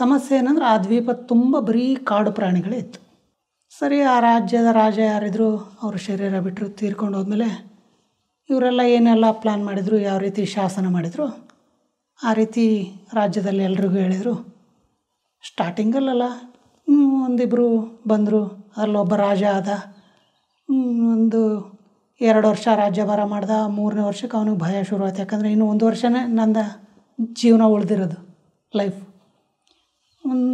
ಸಮಸ್ಯೆ ಏನಂದ್ರೆ ಆ ದ್ವೀಪ ತುಂಬ ಬರೀ ಕಾಡು ಪ್ರಾಣಿಗಳೇ ಇತ್ತು ಸರಿ ಆ ರಾಜ್ಯದ ರಾಜ ಯಾರಿದ್ರು ಅವ್ರ ಶರೀರ ಬಿಟ್ಟರು ತೀರ್ಕೊಂಡು ಹೋದ್ಮೇಲೆ ಇವರೆಲ್ಲ ಏನೆಲ್ಲ ಪ್ಲ್ಯಾನ್ ಮಾಡಿದರು ಯಾವ ರೀತಿ ಶಾಸನ ಮಾಡಿದರು ಆ ರೀತಿ ರಾಜ್ಯದಲ್ಲಿ ಎಲ್ರಿಗೂ ಹೇಳಿದರು ಸ್ಟಾರ್ಟಿಂಗಲ್ಲೆಲ್ಲ ಒಂದಿಬ್ಬರು ಬಂದರು ಅಲ್ಲೊಬ್ಬ ರಾಜ ಆದ ಒಂದು ಎರಡು ವರ್ಷ ರಾಜ್ಯಭಾರ ಮಾಡ್ದ ಮೂರನೇ ವರ್ಷಕ್ಕೆ ಅವನಿಗೆ ಭಯ ಶುರು ಆಯ್ತು ಯಾಕಂದರೆ ಇನ್ನು ಒಂದು ವರ್ಷನೇ ನನ್ನ ಜೀವನ ಉಳಿದಿರೋದು ಲೈಫ್ ಒಂದು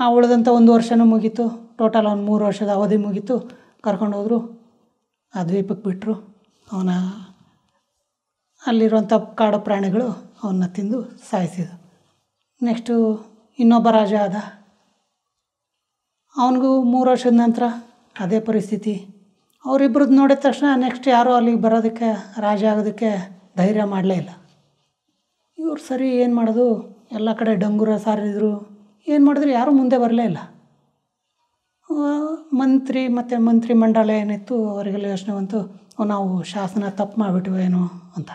ಆ ಉಳಿದಂಥ ಒಂದು ವರ್ಷನೂ ಮುಗೀತು ಟೋಟಲ್ ಅವ್ನು ಮೂರು ವರ್ಷದ ಅವಧಿ ಮುಗೀತು ಕರ್ಕೊಂಡು ಹೋದರು ಆ ದ್ವೀಪಕ್ಕೆ ಬಿಟ್ಟರು ಅವನ ಅಲ್ಲಿರುವಂಥ ಕಾಡು ಪ್ರಾಣಿಗಳು ಅವನ್ನ ತಿಂದು ಸಾಯಿಸಿದವು ನೆಕ್ಸ್ಟು ಇನ್ನೊಬ್ಬ ರಾಜ ಆದ ಅವನಿಗೂ ಮೂರು ವರ್ಷದ ನಂತರ ಅದೇ ಪರಿಸ್ಥಿತಿ ಅವರಿಬ್ಬರದ್ದು ನೋಡಿದ ತಕ್ಷಣ ನೆಕ್ಸ್ಟ್ ಯಾರೂ ಅಲ್ಲಿಗೆ ಬರೋದಕ್ಕೆ ರಾಜ ಆಗೋದಕ್ಕೆ ಧೈರ್ಯ ಮಾಡಲೇ ಇಲ್ಲ ಇವ್ರು ಸರಿ ಏನು ಮಾಡೋದು ಎಲ್ಲ ಕಡೆ ಡಂಗೂರ ಸಾರಿದ್ರು ಏನು ಮಾಡಿದ್ರು ಯಾರೂ ಮುಂದೆ ಬರಲೇ ಇಲ್ಲ ಮಂತ್ರಿ ಮತ್ತು ಮಂತ್ರಿ ಮಂಡಲ ಏನಿತ್ತು ಅವರಿಗೆಲ್ಲ ಯೋಚನೆ ಬಂತು ನಾವು ಶಾಸನ ತಪ್ಪು ಮಾಡಿಬಿಟ್ವೇನೋ ಅಂತ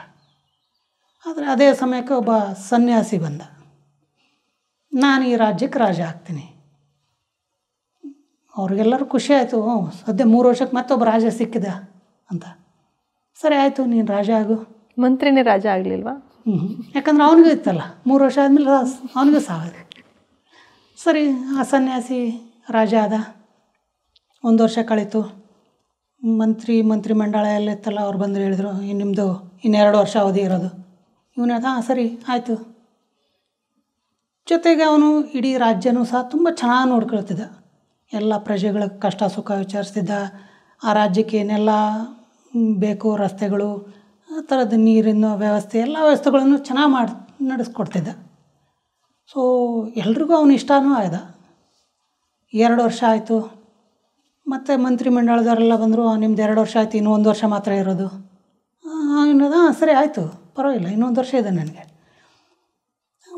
ಆದರೆ ಅದೇ ಸಮಯಕ್ಕೆ ಒಬ್ಬ ಸನ್ಯಾಸಿ ಬಂದ ನಾನು ಈ ರಾಜ್ಯಕ್ಕೆ ರಾಜ ಆಗ್ತೀನಿ ಅವ್ರಿಗೆಲ್ಲರೂ ಖುಷಿ ಆಯಿತು ಸದ್ಯ ಮೂರು ವರ್ಷಕ್ಕೆ ಮತ್ತೊಬ್ಬ ರಾಜ ಸಿಕ್ಕಿದ ಅಂತ ಸರಿ ಆಯಿತು ನೀನು ರಾಜ ಆಗು ಮಂತ್ರಿನೇ ರಾಜ ಆಗಲಿಲ್ವಾ ಹ್ಞೂ ಯಾಕಂದ್ರೆ ಅವನಿಗೂ ಇತ್ತಲ್ಲ ಮೂರು ವರ್ಷ ಆದಮೇಲೆ ಅವನಿಗೂ ಸಾವದು ಸರಿ ಆ ಸನ್ಯಾಸಿ ರಾಜ ಆದ ಒಂದು ವರ್ಷ ಕಳೀತು ಮಂತ್ರಿ ಮಂತ್ರಿ ಮಂಡಳ ಎಲ್ಲ ಇತ್ತಲ್ಲ ಅವ್ರು ಬಂದು ಹೇಳಿದರು ನಿಮ್ಮದು ಇನ್ನೆರಡು ವರ್ಷ ಅವಧಿ ಇರೋದು ಇವನು ಹಾಂ ಸರಿ ಆಯಿತು ಜೊತೆಗೆ ಅವನು ಇಡೀ ರಾಜ್ಯನೂ ಸಹ ತುಂಬ ಚೆನ್ನಾಗಿ ನೋಡ್ಕೊಳ್ತಿದ್ದ ಎಲ್ಲ ಪ್ರಜೆಗಳ ಕಷ್ಟ ಸುಖ ವಿಚಾರಿಸ್ತಿದ್ದ ಆ ರಾಜ್ಯಕ್ಕೆ ಏನೆಲ್ಲ ಬೇಕು ರಸ್ತೆಗಳು ಆ ಥರದ ನೀರಿನ ವ್ಯವಸ್ಥೆ ಎಲ್ಲ ವ್ಯವಸ್ಥೆಗಳನ್ನು ಚೆನ್ನಾಗಿ ಮಾಡಿ ನಡೆಸ್ಕೊಡ್ತಿದ್ದ ಸೊ ಎಲ್ರಿಗೂ ಅವನು ಇಷ್ಟನೂ ಆಯ್ದ ಎರಡು ವರ್ಷ ಆಯಿತು ಮತ್ತು ಮಂಡಳದವರೆಲ್ಲ ಬಂದರು ನಿಮ್ದು ಎರಡು ವರ್ಷ ಆಯಿತು ಇನ್ನೂ ಒಂದು ವರ್ಷ ಮಾತ್ರ ಇರೋದು ಹಾಂ ಸರಿ ಆಯಿತು ಪರವಾಗಿಲ್ಲ ಇನ್ನೊಂದು ವರ್ಷ ಇದೆ ನನಗೆ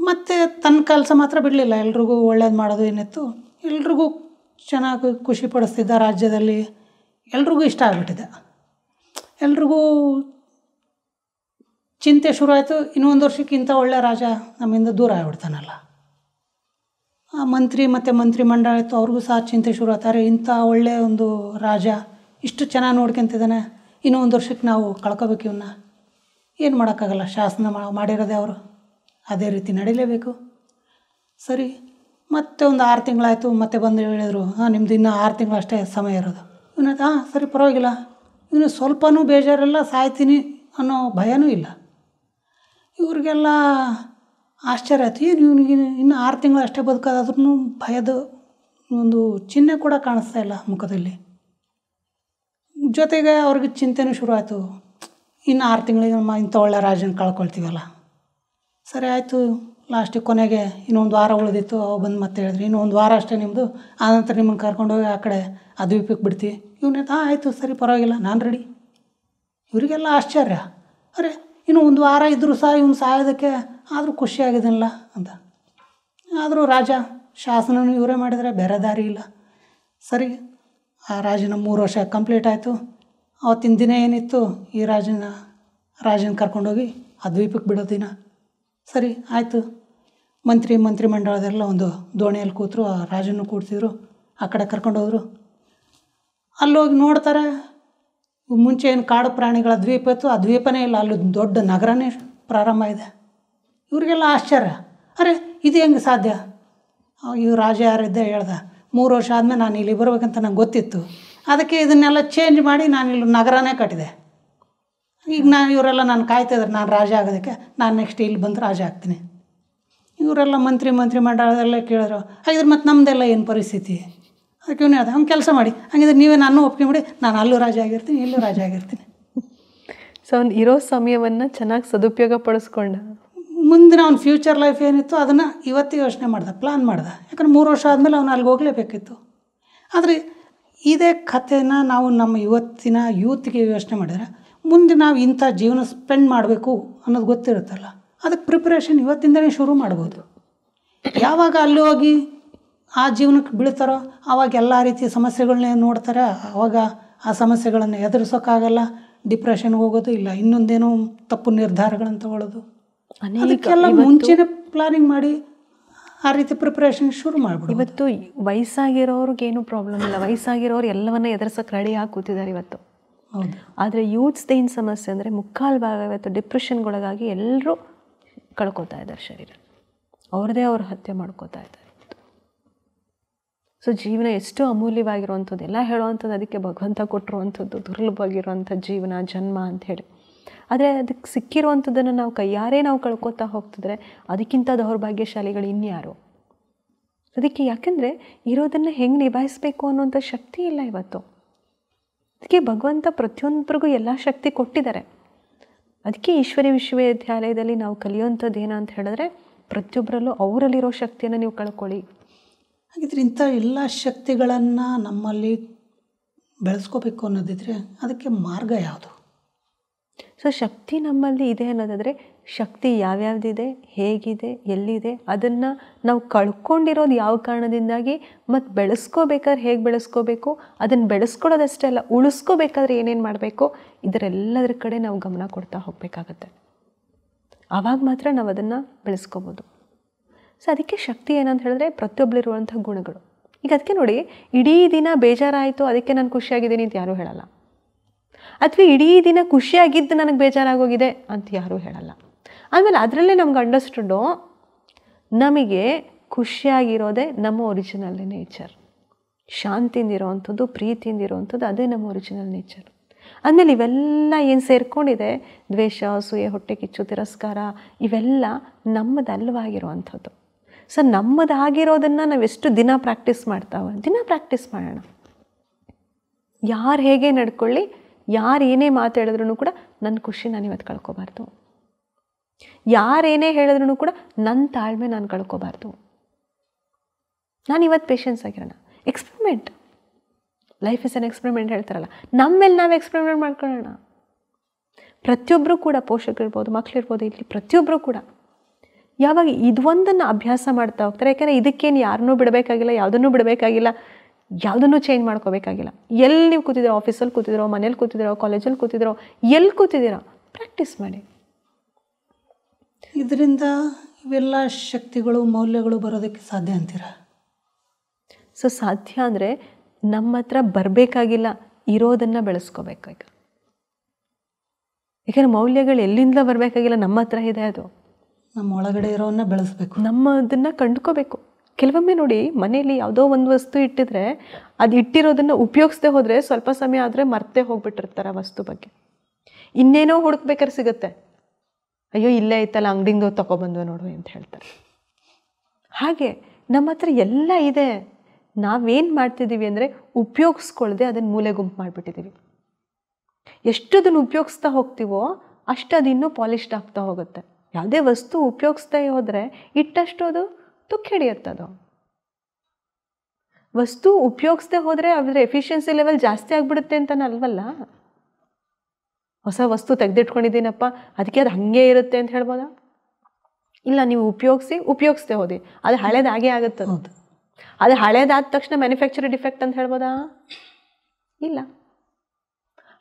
ಮತ್ತು ತನ್ನ ಕೆಲಸ ಮಾತ್ರ ಬಿಡಲಿಲ್ಲ ಎಲ್ರಿಗೂ ಒಳ್ಳೇದು ಮಾಡೋದು ಏನಿತ್ತು ಎಲ್ರಿಗೂ ಚೆನ್ನಾಗಿ ಖುಷಿ ಪಡಿಸ್ತಿದ್ದ ರಾಜ್ಯದಲ್ಲಿ ಎಲ್ರಿಗೂ ಇಷ್ಟ ಆಗಿಬಿಟ್ಟಿದೆ ಎಲ್ರಿಗೂ ಚಿಂತೆ ಶುರು ಆಯಿತು ಇನ್ನೊಂದು ವರ್ಷಕ್ಕಿಂತ ಒಳ್ಳೆ ರಾಜ ನಮ್ಮಿಂದ ದೂರ ಆಗ್ಬಿಡ್ತಾನಲ್ಲ ಆ ಮಂತ್ರಿ ಮತ್ತು ಮಂತ್ರಿ ಮಂಡಳ ಇತ್ತು ಅವ್ರಿಗೂ ಸಹ ಚಿಂತೆ ಶುರು ಆಗ್ತಾರೆ ಇಂಥ ಒಳ್ಳೆಯ ಒಂದು ರಾಜ ಇಷ್ಟು ಚೆನ್ನಾಗಿ ನೋಡ್ಕೊತಿದ್ದಾನೆ ಇನ್ನೊಂದು ವರ್ಷಕ್ಕೆ ನಾವು ಕಳ್ಕೊಬೇಕು ಇವನ್ನ ಏನು ಮಾಡೋಕ್ಕಾಗಲ್ಲ ಶಾಸನ ಮಾಡಿರೋದೇ ಅವರು ಅದೇ ರೀತಿ ನಡೀಲೇಬೇಕು ಸರಿ ಮತ್ತೆ ಒಂದು ಆರು ತಿಂಗಳಾಯಿತು ಮತ್ತೆ ಬಂದು ಹೇಳಿದರು ಹಾಂ ನಿಮ್ಮದು ಇನ್ನೂ ಆರು ತಿಂಗಳು ಅಷ್ಟೇ ಸಮಯ ಇರೋದು ಇವನು ಹಾಂ ಸರಿ ಪರವಾಗಿಲ್ಲ ಇವನು ಸ್ವಲ್ಪನೂ ಬೇಜಾರಿಲ್ಲ ಸಾಯ್ತೀನಿ ಅನ್ನೋ ಭಯನೂ ಇಲ್ಲ ಇವ್ರಿಗೆಲ್ಲ ಆಶ್ಚರ್ಯ ಆಯಿತು ಏನು ಇವನಿಗೆ ಇನ್ನು ಆರು ತಿಂಗಳು ಅಷ್ಟೇ ಬದುಕೋದಾದ್ರೂ ಭಯದ ಒಂದು ಚಿಹ್ನೆ ಕೂಡ ಕಾಣಿಸ್ತಾ ಇಲ್ಲ ಮುಖದಲ್ಲಿ ಜೊತೆಗೆ ಅವ್ರಿಗೆ ಚಿಂತೆನೂ ಶುರು ಆಯಿತು ಇನ್ನು ಆರು ತಿಂಗಳಿಗೆ ನಮ್ಮ ಇಂಥ ಒಳ್ಳೆ ರಾಜನ ಕಳ್ಕೊಳ್ತೀವಲ್ಲ ಸರಿ ಆಯಿತು ಲಾಸ್ಟಿಗೆ ಕೊನೆಗೆ ಇನ್ನೊಂದು ವಾರ ಉಳಿದಿತ್ತು ಅವು ಬಂದು ಮತ್ತೆ ಹೇಳಿದ್ರು ಇನ್ನೂ ಒಂದು ವಾರ ಅಷ್ಟೇ ನಿಮ್ಮದು ಆನಂತರ ನಿಮ್ಮನ್ನು ಕರ್ಕೊಂಡೋಗಿ ಆ ಕಡೆ ಆ ದ್ವೀಪಕ್ಕೆ ಬಿಡ್ತೀವಿ ಇವ್ನ ಹಾಂ ಆಯಿತು ಸರಿ ಪರವಾಗಿಲ್ಲ ನಾನು ರೆಡಿ ಇವರಿಗೆಲ್ಲ ಆಶ್ಚರ್ಯ ಅರೆ ಇನ್ನು ಒಂದು ವಾರ ಇದ್ದರೂ ಸಹ ಇವನು ಸಾಯೋದಕ್ಕೆ ಆದರೂ ಖುಷಿಯಾಗಿದ್ದನಲ್ಲ ಅಂತ ಆದರೂ ರಾಜ ಶಾಸನ ಇವರೇ ಮಾಡಿದರೆ ಬೇರೆ ದಾರಿ ಇಲ್ಲ ಸರಿ ಆ ರಾಜನ ಮೂರು ವರ್ಷ ಕಂಪ್ಲೀಟ್ ಆಯಿತು ಆವತ್ತಿನ ದಿನ ಏನಿತ್ತು ಈ ರಾಜನ ರಾಜನ ಕರ್ಕೊಂಡೋಗಿ ಆ ದ್ವೀಪಕ್ಕೆ ಬಿಡೋ ದಿನ ಸರಿ ಆಯಿತು ಮಂತ್ರಿ ಮಂತ್ರಿ ಮಂಡಳದೆಲ್ಲ ಒಂದು ದೋಣಿಯಲ್ಲಿ ಕೂತರು ಆ ರಾಜನೂ ಕೂಡ್ತಿದ್ರು ಆ ಕಡೆ ಕರ್ಕೊಂಡೋದ್ರು ಅಲ್ಲೋಗಿ ನೋಡ್ತಾರೆ ಮುಂಚೆ ಏನು ಕಾಡು ಪ್ರಾಣಿಗಳ ದ್ವೀಪ ಇತ್ತು ಆ ದ್ವೀಪನೇ ಇಲ್ಲ ಅಲ್ಲಿ ದೊಡ್ಡ ನಗರನೇ ಪ್ರಾರಂಭ ಇದೆ ಇವರಿಗೆಲ್ಲ ಆಶ್ಚರ್ಯ ಅರೆ ಇದು ಹೆಂಗೆ ಸಾಧ್ಯ ಇವ್ರು ರಾಜ ಯಾರಿದ್ದ ಹೇಳ್ದೆ ಮೂರು ವರ್ಷ ಆದಮೇಲೆ ನಾನು ಇಲ್ಲಿ ಬರ್ಬೇಕಂತ ನಂಗೆ ಗೊತ್ತಿತ್ತು ಅದಕ್ಕೆ ಇದನ್ನೆಲ್ಲ ಚೇಂಜ್ ಮಾಡಿ ನಾನು ಇಲ್ಲಿ ನಗರನೇ ಕಟ್ಟಿದೆ ಈಗ ನಾನು ಇವರೆಲ್ಲ ನಾನು ಕಾಯ್ತಿದ್ರೆ ನಾನು ರಾಜ ಆಗೋದಕ್ಕೆ ನಾನು ನೆಕ್ಸ್ಟ್ ಇಲ್ಲಿ ಬಂದು ರಾಜ ಆಗ್ತೀನಿ ಇವರೆಲ್ಲ ಮಂತ್ರಿ ಮಂತ್ರಿ ಮಂಡಳದೆಲ್ಲ ಕೇಳಿದ್ರು ಹಾಗಿದ್ರೆ ಮತ್ತು ನಮ್ಮದೆಲ್ಲ ಏನು ಪರಿಸ್ಥಿತಿ ಅದಕ್ಕೆ ಇವನು ಹೇಳ್ದೆ ಹಂಗೆ ಕೆಲಸ ಮಾಡಿ ಹಾಗಿದ್ರೆ ನೀವೇ ನಾನು ಒಪ್ಕೊಂಬಿಡಿ ನಾನು ಅಲ್ಲೂ ರಾಜ ಆಗಿರ್ತೀನಿ ಇಲ್ಲೂ ರಾಜ ಆಗಿರ್ತೀನಿ ಸೊ [LAUGHS] ಅವ್ನು ಇರೋ ಸಮಯವನ್ನು ಚೆನ್ನಾಗಿ ಸದುಪಯೋಗ ಪಡಿಸ್ಕೊಂಡ ಮುಂದಿನ ಅವ್ನ ಫ್ಯೂಚರ್ ಲೈಫ್ ಏನಿತ್ತು ಅದನ್ನು ಇವತ್ತೇ ಯೋಚನೆ ಮಾಡ್ದೆ ಪ್ಲ್ಯಾನ್ ಮಾಡ್ದೆ ಯಾಕಂದ್ರೆ ಮೂರು ವರ್ಷ ಆದಮೇಲೆ ಅವ್ನು ಅಲ್ಲಿಗೆ ಹೋಗಲೇಬೇಕಿತ್ತು ಆದರೆ ಇದೇ ಕಥೆನ ನಾವು ನಮ್ಮ ಇವತ್ತಿನ ಯೂತ್ಗೆ ಯೋಚನೆ ಮಾಡಿದ್ರೆ ಮುಂದೆ ನಾವು ಇಂಥ ಜೀವನ ಸ್ಪೆಂಡ್ ಮಾಡಬೇಕು ಅನ್ನೋದು ಗೊತ್ತಿರುತ್ತಲ್ಲ ಅದಕ್ಕೆ ಪ್ರಿಪ್ರೇಷನ್ ಇವತ್ತಿಂದಲೇ ಶುರು ಮಾಡ್ಬೋದು ಯಾವಾಗ ಅಲ್ಲಿ ಹೋಗಿ ಆ ಜೀವನಕ್ಕೆ ಬೀಳ್ತಾರೋ ಆವಾಗ ಎಲ್ಲ ರೀತಿಯ ಸಮಸ್ಯೆಗಳನ್ನೇ ನೋಡ್ತಾರೆ ಆವಾಗ ಆ ಸಮಸ್ಯೆಗಳನ್ನು ಎದುರಿಸೋಕ್ಕಾಗಲ್ಲ ಡಿಪ್ರೆಷನ್ಗೆ ಹೋಗೋದು ಇಲ್ಲ ಇನ್ನೊಂದೇನೋ ತಪ್ಪು ನಿರ್ಧಾರಗಳನ್ನು ತಗೊಳ್ಳೋದು ಅದಕ್ಕೆಲ್ಲ ಮುಂಚೆನೇ ಪ್ಲಾನಿಂಗ್ ಮಾಡಿ ಆ ರೀತಿ ಪ್ರಿಪ್ರೇಷನ್ ಶುರು ಮಾಡಿಬಿಡು ಇವತ್ತು ವಯಸ್ಸಾಗಿರೋರಿಗೆ ಏನು ಪ್ರಾಬ್ಲಮ್ ಇಲ್ಲ ವಯಸ್ಸಾಗಿರೋರು ಎಲ್ಲವನ್ನ ಎದುರಿಸೋಕೆ ರೆಡಿ ಆಗಿ ಕೂತಿದ್ದಾರೆ ಇವತ್ತು ಆದರೆ ಯೂತ್ಸ್ದು ಏನು ಸಮಸ್ಯೆ ಅಂದರೆ ಮುಕ್ಕಾಲು ಭಾಗ ಇವತ್ತು ಡಿಪ್ರೆಷನ್ಗೊಳಗಾಗಿ ಎಲ್ಲರೂ ಕಳ್ಕೊತಾ ಇದ್ದಾರೆ ಶರೀರ ಅವ್ರದ್ದೇ ಅವ್ರು ಹತ್ಯೆ ಮಾಡ್ಕೋತಾ ಇದ್ದಾರೆ ಸೊ ಜೀವನ ಎಷ್ಟು ಅಮೂಲ್ಯವಾಗಿರುವಂಥದ್ದು ಎಲ್ಲ ಹೇಳುವಂಥದ್ದು ಅದಕ್ಕೆ ಭಗವಂತ ಕೊಟ್ಟಿರುವಂಥದ್ದು ದುರ್ಲಭವಾಗಿರುವಂಥ ಜೀವನ ಜನ್ಮ ಅಂತ ಹೇಳಿ ಆದರೆ ಅದಕ್ಕೆ ಸಿಕ್ಕಿರುವಂಥದ್ದನ್ನು ನಾವು ಕೈಯಾರೇ ನಾವು ಕಳ್ಕೊತಾ ಹೋಗ್ತಿದ್ರೆ ಅದಕ್ಕಿಂತ ದೌರ್ಭಾಗ್ಯಶಾಲಿಗಳು ಇನ್ಯಾರು ಅದಕ್ಕೆ ಯಾಕೆಂದರೆ ಇರೋದನ್ನು ಹೆಂಗೆ ನಿಭಾಯಿಸಬೇಕು ಅನ್ನೋಂಥ ಶಕ್ತಿ ಇಲ್ಲ ಇವತ್ತು ಅದಕ್ಕೆ ಭಗವಂತ ಪ್ರತಿಯೊಬ್ಬರಿಗೂ ಎಲ್ಲ ಶಕ್ತಿ ಕೊಟ್ಟಿದ್ದಾರೆ ಅದಕ್ಕೆ ಈಶ್ವರಿ ವಿಶ್ವವಿದ್ಯಾಲಯದಲ್ಲಿ ನಾವು ಕಲಿಯುವಂಥದ್ದು ಏನು ಅಂತ ಹೇಳಿದ್ರೆ ಪ್ರತಿಯೊಬ್ಬರಲ್ಲೂ ಅವರಲ್ಲಿರೋ ಶಕ್ತಿಯನ್ನು ನೀವು ಕಳ್ಕೊಳ್ಳಿ ಹಾಗಿದ್ರೆ ಇಂಥ ಎಲ್ಲ ಶಕ್ತಿಗಳನ್ನು ನಮ್ಮಲ್ಲಿ ಬೆಳೆಸ್ಕೋಬೇಕು ಅನ್ನೋದಿದ್ರೆ ಅದಕ್ಕೆ ಮಾರ್ಗ ಯಾವುದು ಸೊ ಶಕ್ತಿ ನಮ್ಮಲ್ಲಿ ಇದೆ ಅನ್ನೋದಾದರೆ ಶಕ್ತಿ ಯಾವ್ಯಾವ್ದಿದೆ ಹೇಗಿದೆ ಎಲ್ಲಿದೆ ಅದನ್ನು ನಾವು ಕಳ್ಕೊಂಡಿರೋದು ಯಾವ ಕಾರಣದಿಂದಾಗಿ ಮತ್ತು ಬೆಳೆಸ್ಕೋಬೇಕಾದ್ರೆ ಹೇಗೆ ಬೆಳೆಸ್ಕೋಬೇಕು ಅದನ್ನು ಬೆಳೆಸ್ಕೊಳ್ಳೋದಷ್ಟೇ ಅಲ್ಲ ಉಳಿಸ್ಕೋಬೇಕಾದ್ರೆ ಏನೇನು ಮಾಡಬೇಕು ಇದರೆಲ್ಲದರ ಕಡೆ ನಾವು ಗಮನ ಕೊಡ್ತಾ ಹೋಗಬೇಕಾಗತ್ತೆ ಆವಾಗ ಮಾತ್ರ ನಾವು ಅದನ್ನು ಬೆಳೆಸ್ಕೋಬೋದು ಸೊ ಅದಕ್ಕೆ ಶಕ್ತಿ ಏನಂತ ಹೇಳಿದ್ರೆ ಪ್ರತಿಯೊಬ್ಬರಿರುವಂಥ ಗುಣಗಳು ಈಗ ಅದಕ್ಕೆ ನೋಡಿ ಇಡೀ ದಿನ ಬೇಜಾರಾಯಿತು ಅದಕ್ಕೆ ನಾನು ಖುಷಿಯಾಗಿದ್ದೀನಿ ಅಂತ ಯಾರೂ ಹೇಳಲ್ಲ ಅಥವಾ ಇಡೀ ದಿನ ಖುಷಿಯಾಗಿದ್ದು ನನಗೆ ಬೇಜಾರಾಗೋಗಿದೆ ಅಂತ ಯಾರೂ ಹೇಳಲ್ಲ ಆಮೇಲೆ ಅದರಲ್ಲೇ ನಮ್ಗೆ ಅಂಡರ್ಸ್ಟುಂಡು ನಮಗೆ ಖುಷಿಯಾಗಿರೋದೇ ನಮ್ಮ ಒರಿಜಿನಲ್ ನೇಚರ್ ಶಾಂತಿಯಿಂದ ಪ್ರೀತಿಯಿಂದ ಇರೋವಂಥದ್ದು ಅದೇ ನಮ್ಮ ಒರಿಜಿನಲ್ ನೇಚರ್ ಆಮೇಲೆ ಇವೆಲ್ಲ ಏನು ಸೇರ್ಕೊಂಡಿದೆ ದ್ವೇಷ ಸೂಯೆ ಹೊಟ್ಟೆ ಕಿಚ್ಚು ತಿರಸ್ಕಾರ ಇವೆಲ್ಲ ನಮ್ಮದಲ್ವಾಗಿರುವಂಥದ್ದು ಸೊ ನಮ್ಮದಾಗಿರೋದನ್ನು ನಾವು ಎಷ್ಟು ದಿನ ಪ್ರಾಕ್ಟೀಸ್ ಮಾಡ್ತಾವೆ ದಿನ ಪ್ರಾಕ್ಟೀಸ್ ಮಾಡೋಣ ಯಾರು ಹೇಗೆ ನಡ್ಕೊಳ್ಳಿ ಯಾರು ಏನೇ ಮಾತು ಕೂಡ ನನ್ನ ಖುಷಿ ನಾನು ಇವತ್ತು ಕಳ್ಕೊಬಾರ್ದು ಯಾರೇನೇ ಹೇಳಿದ್ರು ಕೂಡ ನನ್ನ ತಾಳ್ಮೆ ನಾನು ಕಳ್ಕೊಬಾರ್ದು ನಾನು ಇವತ್ತು ಪೇಷನ್ಸ್ ಆಗಿರೋಣ experiment life is an experiment ಹೇಳ್ತಾರಲ್ಲ ಮೇಲೆ ನಾವು ಎಕ್ಸ್ಪರಿಮೆಂಟ್ ಮಾಡ್ಕೊಳ್ಳೋಣ ಪ್ರತಿಯೊಬ್ಬರು ಕೂಡ ಪೋಷಕರಿರ್ಬೋದು ಮಕ್ಕಳಿರ್ಬೋದು ಇಲ್ಲಿ ಪ್ರತಿಯೊಬ್ಬರು ಕೂಡ ಯಾವಾಗ ಇದೊಂದನ್ನು ಅಭ್ಯಾಸ ಮಾಡ್ತಾ ಹೋಗ್ತಾರೆ ಯಾಕೆಂದರೆ ಇದಕ್ಕೇನು ಯಾರನ್ನೂ ಬಿಡಬೇಕಾಗಿಲ್ಲ ಯಾವುದನ್ನೂ ಬಿಡಬೇಕಾಗಿಲ್ಲ ಯಾವುದನ್ನು ಚೇಂಜ್ ಮಾಡ್ಕೋಬೇಕಾಗಿಲ್ಲ ಎಲ್ಲಿ ನೀವು ಕೂತಿದ್ದೀರೋ ಆಫೀಸಲ್ಲಿ ಕೂತಿದ್ದೀರೋ ಮನೇಲಿ ಕೂತಿದ್ದೀರೋ ಕಾಲೇಜಲ್ಲಿ ಕೂತಿದ್ದೀರೋ ಎಲ್ಲಿ ಕೂತಿದ್ದೀರೋ ಪ್ರಾಕ್ಟೀಸ್ ಮಾಡಿ ಇದರಿಂದ ಇವೆಲ್ಲ ಶಕ್ತಿಗಳು ಮೌಲ್ಯಗಳು ಬರೋದಕ್ಕೆ ಸಾಧ್ಯ ಅಂತೀರ ಸೊ ಸಾಧ್ಯ ಅಂದರೆ ನಮ್ಮ ಹತ್ರ ಬರಬೇಕಾಗಿಲ್ಲ ಇರೋದನ್ನು ಬೆಳೆಸ್ಕೋಬೇಕು ಈಗ ಯಾಕಂದರೆ ಮೌಲ್ಯಗಳು ಎಲ್ಲಿಂದ ಬರಬೇಕಾಗಿಲ್ಲ ನಮ್ಮ ಹತ್ರ ಇದೆ ಅದು ನಮ್ಮ ಒಳಗಡೆ ಇರೋನ್ನ ಬೆಳೆಸ್ಬೇಕು ನಮ್ಮ ಅದನ್ನು ಕಂಡ್ಕೋಬೇಕು ಕೆಲವೊಮ್ಮೆ ನೋಡಿ ಮನೇಲಿ ಯಾವುದೋ ಒಂದು ವಸ್ತು ಇಟ್ಟಿದ್ರೆ ಅದು ಇಟ್ಟಿರೋದನ್ನು ಉಪಯೋಗಿಸದೆ ಹೋದರೆ ಸ್ವಲ್ಪ ಸಮಯ ಆದರೆ ಮರ್ತೆ ಹೋಗ್ಬಿಟ್ಟಿರ್ತಾರೆ ಆ ವಸ್ತು ಬಗ್ಗೆ ಇನ್ನೇನೋ ಹುಡುಕ್ಬೇಕಾದ್ರೆ ಸಿಗುತ್ತೆ ಅಯ್ಯೋ ಇಲ್ಲೇ ಐತಲ್ಲ ಅಂಗಡಿಂದ ತೊಗೊಬಂದ್ವ ನೋಡು ಅಂತ ಹೇಳ್ತಾರೆ ಹಾಗೆ ನಮ್ಮ ಹತ್ರ ಎಲ್ಲ ಇದೆ ನಾವೇನು ಮಾಡ್ತಿದ್ದೀವಿ ಅಂದರೆ ಉಪಯೋಗಿಸ್ಕೊಳ್ಳದೆ ಅದನ್ನು ಮೂಲೆ ಗುಂಪು ಮಾಡಿಬಿಟ್ಟಿದ್ದೀವಿ ಎಷ್ಟು ಅದನ್ನು ಉಪಯೋಗಿಸ್ತಾ ಹೋಗ್ತೀವೋ ಅಷ್ಟು ಅದು ಇನ್ನೂ ಪಾಲಿಶ್ಡ್ ಆಗ್ತಾ ಹೋಗುತ್ತೆ ಯಾವುದೇ ವಸ್ತು ಉಪಯೋಗಿಸ್ತಾ ಹೋದರೆ ಇಟ್ಟಷ್ಟು ಅದು ತು ಅದು ವಸ್ತು ಉಪಯೋಗಿಸ್ದೆ ಹೋದರೆ ಅದರ ಎಫಿಷಿಯನ್ಸಿ ಲೆವೆಲ್ ಜಾಸ್ತಿ ಆಗಿಬಿಡುತ್ತೆ ಅಂತ ಅಲ್ವಲ್ಲ ಹೊಸ ವಸ್ತು ತೆಗೆದಿಟ್ಕೊಂಡಿದ್ದೀನಪ್ಪ ಅದಕ್ಕೆ ಅದು ಹಾಗೆ ಇರುತ್ತೆ ಅಂತ ಹೇಳ್ಬೋದಾ ಇಲ್ಲ ನೀವು ಉಪಯೋಗಿಸಿ ಉಪಯೋಗಿಸ್ದೆ ಹೋದಿ ಅದು ಹಳೇದಾಗೇ ಆಗುತ್ತೆ ಅದು ಅದು ಹಳೇದಾದ ತಕ್ಷಣ ಮ್ಯಾನುಫ್ಯಾಕ್ಚರ್ ಡಿಫೆಕ್ಟ್ ಅಂತ ಹೇಳ್ಬೋದಾ ಇಲ್ಲ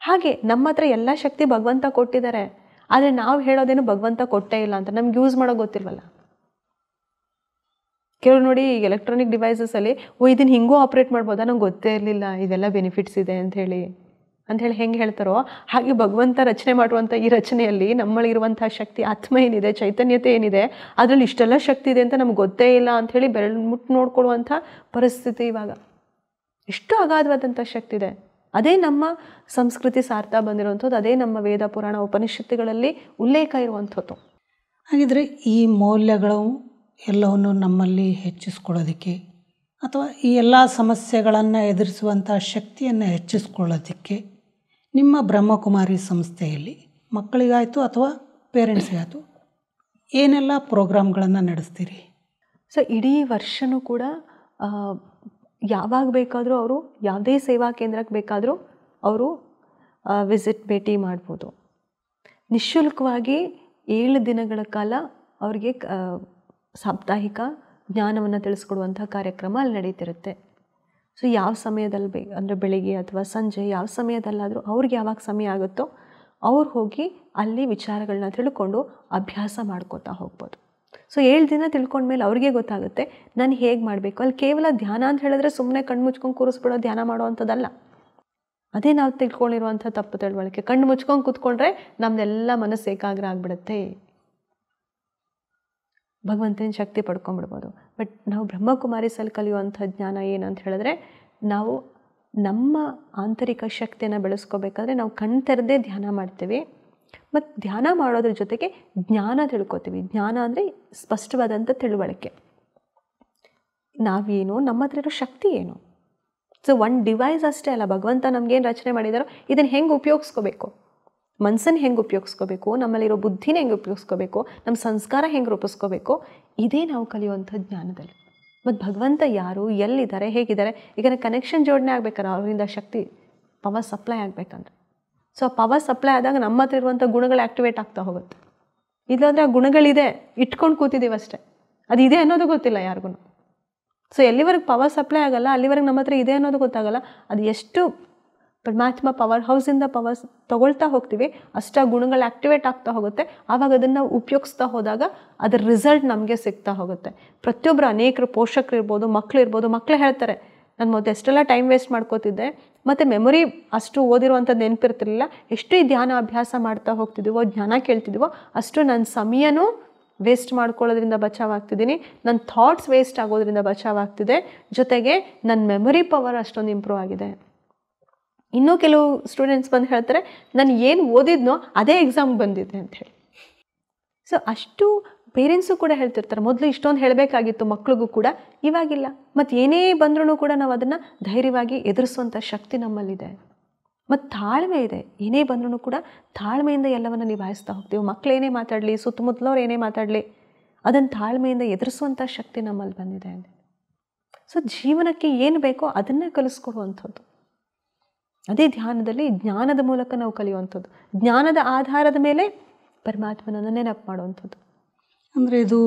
ಹಾಗೆ ನಮ್ಮ ಹತ್ರ ಎಲ್ಲ ಶಕ್ತಿ ಭಗವಂತ ಕೊಟ್ಟಿದ್ದಾರೆ ಆದರೆ ನಾವು ಹೇಳೋದೇನು ಭಗವಂತ ಕೊಟ್ಟೇ ಇಲ್ಲ ಅಂತ ನಮ್ಗೆ ಯೂಸ್ ಮಾಡೋ ಗೊತ್ತಿಲ್ವಲ್ಲ ಕೆಲವು ನೋಡಿ ಈಗ ಎಲೆಕ್ಟ್ರಾನಿಕ್ ಡಿವೈಸಸಲ್ಲಿ ಓ ಇದನ್ನು ಹಿಂಗೂ ಆಪ್ರೇಟ್ ಮಾಡ್ಬೋದಾ ನಂಗೆ ಗೊತ್ತೇ ಇರಲಿಲ್ಲ ಇದೆಲ್ಲ ಬೆನಿಫಿಟ್ಸ್ ಇದೆ ಅಂಥೇಳಿ ಅಂಥೇಳಿ ಹೆಂಗೆ ಹೇಳ್ತಾರೋ ಹಾಗೆ ಭಗವಂತ ರಚನೆ ಮಾಡುವಂಥ ಈ ರಚನೆಯಲ್ಲಿ ನಮ್ಮಲ್ಲಿರುವಂಥ ಶಕ್ತಿ ಆತ್ಮ ಏನಿದೆ ಚೈತನ್ಯತೆ ಏನಿದೆ ಅದರಲ್ಲಿ ಇಷ್ಟೆಲ್ಲ ಶಕ್ತಿ ಇದೆ ಅಂತ ನಮ್ಗೆ ಗೊತ್ತೇ ಇಲ್ಲ ಅಂಥೇಳಿ ಬೆರಳು ಮುಟ್ಟು ನೋಡ್ಕೊಳ್ಳುವಂಥ ಪರಿಸ್ಥಿತಿ ಇವಾಗ ಎಷ್ಟು ಅಗಾಧವಾದಂಥ ಶಕ್ತಿ ಇದೆ ಅದೇ ನಮ್ಮ ಸಂಸ್ಕೃತಿ ಸಾರ್ಥ ಬಂದಿರುವಂಥದ್ದು ಅದೇ ನಮ್ಮ ವೇದ ಪುರಾಣ ಉಪನಿಷತ್ತುಗಳಲ್ಲಿ ಉಲ್ಲೇಖ ಇರುವಂಥದ್ದು ಹಾಗಿದ್ರೆ ಈ ಮೌಲ್ಯಗಳು ಎಲ್ಲವನ್ನು ನಮ್ಮಲ್ಲಿ ಹೆಚ್ಚಿಸ್ಕೊಳ್ಳೋದಕ್ಕೆ ಅಥವಾ ಈ ಎಲ್ಲ ಸಮಸ್ಯೆಗಳನ್ನು ಎದುರಿಸುವಂಥ ಶಕ್ತಿಯನ್ನು ಹೆಚ್ಚಿಸ್ಕೊಳ್ಳೋದಕ್ಕೆ ನಿಮ್ಮ ಬ್ರಹ್ಮಕುಮಾರಿ ಸಂಸ್ಥೆಯಲ್ಲಿ ಮಕ್ಕಳಿಗಾಯಿತು ಅಥವಾ ಪೇರೆಂಟ್ಸ್ಗಾಯಿತು ಏನೆಲ್ಲ ಪ್ರೋಗ್ರಾಮ್ಗಳನ್ನು ನಡೆಸ್ತೀರಿ ಸೊ ಇಡೀ ವರ್ಷವೂ ಕೂಡ ಯಾವಾಗ ಬೇಕಾದರೂ ಅವರು ಯಾವುದೇ ಸೇವಾ ಕೇಂದ್ರಕ್ಕೆ ಬೇಕಾದರೂ ಅವರು ವಿಸಿಟ್ ಭೇಟಿ ಮಾಡ್ಬೋದು ನಿಶುಲ್ಕವಾಗಿ ಏಳು ದಿನಗಳ ಕಾಲ ಅವರಿಗೆ ಸಾಪ್ತಾಹಿಕ ಜ್ಞಾನವನ್ನು ತಿಳಿಸ್ಕೊಡುವಂಥ ಕಾರ್ಯಕ್ರಮ ಅಲ್ಲಿ ನಡೀತಿರುತ್ತೆ ಸೊ ಯಾವ ಸಮಯದಲ್ಲಿ ಬೇಕು ಅಂದರೆ ಬೆಳಿಗ್ಗೆ ಅಥವಾ ಸಂಜೆ ಯಾವ ಸಮಯದಲ್ಲಾದರೂ ಅವ್ರಿಗೆ ಯಾವಾಗ ಸಮಯ ಆಗುತ್ತೋ ಅವ್ರು ಹೋಗಿ ಅಲ್ಲಿ ವಿಚಾರಗಳನ್ನ ತಿಳ್ಕೊಂಡು ಅಭ್ಯಾಸ ಮಾಡ್ಕೋತಾ ಹೋಗ್ಬೋದು ಸೊ ಏಳು ದಿನ ತಿಳ್ಕೊಂಡ್ಮೇಲೆ ಅವ್ರಿಗೆ ಗೊತ್ತಾಗುತ್ತೆ ನಾನು ಹೇಗೆ ಮಾಡಬೇಕು ಅಲ್ಲಿ ಕೇವಲ ಧ್ಯಾನ ಅಂತ ಹೇಳಿದ್ರೆ ಸುಮ್ಮನೆ ಕಣ್ಣು ಮುಚ್ಕೊಂಡು ಕೂರಿಸ್ಬಿಡೋ ಧ್ಯಾನ ಮಾಡೋವಂಥದ್ದಲ್ಲ ಅದೇ ನಾವು ತಿಳ್ಕೊಂಡಿರುವಂಥ ತಪ್ಪು ತಿಳುವಳಿಕೆ ಕಣ್ಣು ಮುಚ್ಕೊಂಡು ಕೂತ್ಕೊಂಡ್ರೆ ನಮ್ಮದೆಲ್ಲ ಮನಸ್ಸು ಏಕಾಗ್ರ ಆಗಿಬಿಡುತ್ತೆ ಭಗವಂತನ ಶಕ್ತಿ ಪಡ್ಕೊಂಡ್ಬಿಡ್ಬೋದು ಬಟ್ ನಾವು ಬ್ರಹ್ಮಕುಮಾರಿಸಲ್ಲಿ ಕಲಿಯುವಂಥ ಜ್ಞಾನ ಏನಂತ ಹೇಳಿದ್ರೆ ನಾವು ನಮ್ಮ ಆಂತರಿಕ ಶಕ್ತಿಯನ್ನು ಬೆಳೆಸ್ಕೋಬೇಕಾದ್ರೆ ನಾವು ಕಣ್ತರದೇ ತೆರೆದೇ ಧ್ಯಾನ ಮಾಡ್ತೀವಿ ಮತ್ತು ಧ್ಯಾನ ಮಾಡೋದ್ರ ಜೊತೆಗೆ ಜ್ಞಾನ ತಿಳ್ಕೊತೀವಿ ಜ್ಞಾನ ಅಂದರೆ ಸ್ಪಷ್ಟವಾದಂಥ ತಿಳುವಳಿಕೆ ನಾವೇನು ನಮ್ಮ ಹತ್ರ ಇರೋ ಶಕ್ತಿ ಏನು ಸೊ ಒನ್ ಡಿವೈಸ್ ಅಷ್ಟೇ ಅಲ್ಲ ಭಗವಂತ ನಮಗೇನು ರಚನೆ ಮಾಡಿದಾರೋ ಇದನ್ನು ಹೆಂಗೆ ಉಪಯೋಗಿಸ್ಕೋಬೇಕು ಮನ್ಸನ್ನ ಹೆಂಗೆ ಉಪಯೋಗಿಸ್ಕೋಬೇಕು ನಮ್ಮಲ್ಲಿರೋ ಬುದ್ಧಿನ ಹೆಂಗೆ ಉಪಯೋಗಿಸ್ಕೋಬೇಕು ನಮ್ಮ ಸಂಸ್ಕಾರ ಹೆಂಗೆ ರೂಪಿಸ್ಕೋಬೇಕು ಇದೇ ನಾವು ಕಲಿಯುವಂಥ ಜ್ಞಾನದಲ್ಲಿ ಮತ್ತು ಭಗವಂತ ಯಾರು ಎಲ್ಲಿದ್ದಾರೆ ಹೇಗಿದ್ದಾರೆ ಈಗ ಕನೆಕ್ಷನ್ ಜೋಡಣೆ ಆಗ್ಬೇಕಾರೆ ಅವರಿಂದ ಶಕ್ತಿ ಪವರ್ ಸಪ್ಲೈ ಆಗಬೇಕಂದ್ರೆ ಸೊ ಆ ಪವರ್ ಸಪ್ಲೈ ಆದಾಗ ನಮ್ಮ ಹತ್ರ ಇರುವಂಥ ಗುಣಗಳು ಆ್ಯಕ್ಟಿವೇಟ್ ಆಗ್ತಾ ಹೋಗುತ್ತೆ ಇಲ್ಲಾಂದರೆ ಆ ಗುಣಗಳಿದೆ ಇಟ್ಕೊಂಡು ಕೂತಿದ್ದೀವಿ ಅಷ್ಟೇ ಅದು ಇದೆ ಅನ್ನೋದು ಗೊತ್ತಿಲ್ಲ ಯಾರಿಗೂ ಸೊ ಎಲ್ಲಿವರೆಗೆ ಪವರ್ ಸಪ್ಲೈ ಆಗಲ್ಲ ಅಲ್ಲಿವರೆಗೆ ನಮ್ಮ ಹತ್ರ ಇದೆ ಅನ್ನೋದು ಗೊತ್ತಾಗಲ್ಲ ಅದು ಎಷ್ಟು ಪರಮಾತ್ಮ ಪವರ್ ಹೌಸಿಂದ ಪವರ್ಸ್ ತಗೊಳ್ತಾ ಹೋಗ್ತೀವಿ ಅಷ್ಟ ಗುಣಗಳು ಆಕ್ಟಿವೇಟ್ ಆಗ್ತಾ ಹೋಗುತ್ತೆ ಆವಾಗ ಅದನ್ನು ಉಪಯೋಗಿಸ್ತಾ ಹೋದಾಗ ಅದರ ರಿಸಲ್ಟ್ ನಮಗೆ ಸಿಗ್ತಾ ಹೋಗುತ್ತೆ ಪ್ರತಿಯೊಬ್ಬರು ಅನೇಕರು ಪೋಷಕರು ಇರ್ಬೋದು ಮಕ್ಕಳು ಇರ್ಬೋದು ಮಕ್ಕಳು ಹೇಳ್ತಾರೆ ನಾನು ಮೊದಲು ಎಷ್ಟೆಲ್ಲ ಟೈಮ್ ವೇಸ್ಟ್ ಮಾಡ್ಕೋತಿದ್ದೆ ಮತ್ತು ಮೆಮೊರಿ ಅಷ್ಟು ಓದಿರುವಂಥ ನೆನಪಿರ್ತಿರಲಿಲ್ಲ ಎಷ್ಟು ಈ ಧ್ಯಾನ ಅಭ್ಯಾಸ ಮಾಡ್ತಾ ಹೋಗ್ತಿದ್ದೀವೋ ಜ್ಞಾನ ಕೇಳ್ತಿದ್ದೀವೋ ಅಷ್ಟು ನನ್ನ ಸಮಯನೂ ವೇಸ್ಟ್ ಮಾಡ್ಕೊಳ್ಳೋದ್ರಿಂದ ಬಚಾವಾಗ್ತಿದ್ದೀನಿ ನನ್ನ ಥಾಟ್ಸ್ ವೇಸ್ಟ್ ಆಗೋದ್ರಿಂದ ಬಚಾವಾಗ್ತಿದೆ ಜೊತೆಗೆ ನನ್ನ ಮೆಮೊರಿ ಪವರ್ ಅಷ್ಟೊಂದು ಇಂಪ್ರೂವ್ ಆಗಿದೆ ಇನ್ನೂ ಕೆಲವು ಸ್ಟೂಡೆಂಟ್ಸ್ ಬಂದು ಹೇಳ್ತಾರೆ ನಾನು ಏನು ಓದಿದ್ನೋ ಅದೇ ಎಕ್ಸಾಮ್ ಬಂದಿದೆ ಅಂತ ಹೇಳಿ ಸೊ ಅಷ್ಟು ಪೇರೆಂಟ್ಸು ಕೂಡ ಹೇಳ್ತಿರ್ತಾರೆ ಮೊದಲು ಇಷ್ಟೊಂದು ಹೇಳಬೇಕಾಗಿತ್ತು ಮಕ್ಳಿಗೂ ಕೂಡ ಇವಾಗಿಲ್ಲ ಮತ್ತು ಏನೇ ಬಂದ್ರೂ ಕೂಡ ನಾವು ಅದನ್ನು ಧೈರ್ಯವಾಗಿ ಎದುರಿಸುವಂಥ ಶಕ್ತಿ ನಮ್ಮಲ್ಲಿದೆ ಮತ್ತು ತಾಳ್ಮೆ ಇದೆ ಏನೇ ಬಂದ್ರೂ ಕೂಡ ತಾಳ್ಮೆಯಿಂದ ಎಲ್ಲವನ್ನು ನಿಭಾಯಿಸ್ತಾ ಹೋಗ್ತೀವಿ ಮಕ್ಕಳೇನೇ ಮಾತಾಡಲಿ ಸುತ್ತಮುತ್ತಲವ್ರು ಏನೇ ಮಾತಾಡಲಿ ಅದನ್ನು ತಾಳ್ಮೆಯಿಂದ ಎದುರಿಸುವಂಥ ಶಕ್ತಿ ನಮ್ಮಲ್ಲಿ ಬಂದಿದೆ ಸೊ ಜೀವನಕ್ಕೆ ಏನು ಬೇಕೋ ಅದನ್ನು ಕಲಿಸ್ಕೊಡುವಂಥದ್ದು ಅದೇ ಧ್ಯಾನದಲ್ಲಿ ಜ್ಞಾನದ ಮೂಲಕ ನಾವು ಕಲಿಯುವಂಥದ್ದು ಜ್ಞಾನದ ಆಧಾರದ ಮೇಲೆ ಪರಮಾತ್ಮನನ್ನು ನೆನಪು ಮಾಡುವಂಥದ್ದು ಅಂದರೆ ಇದು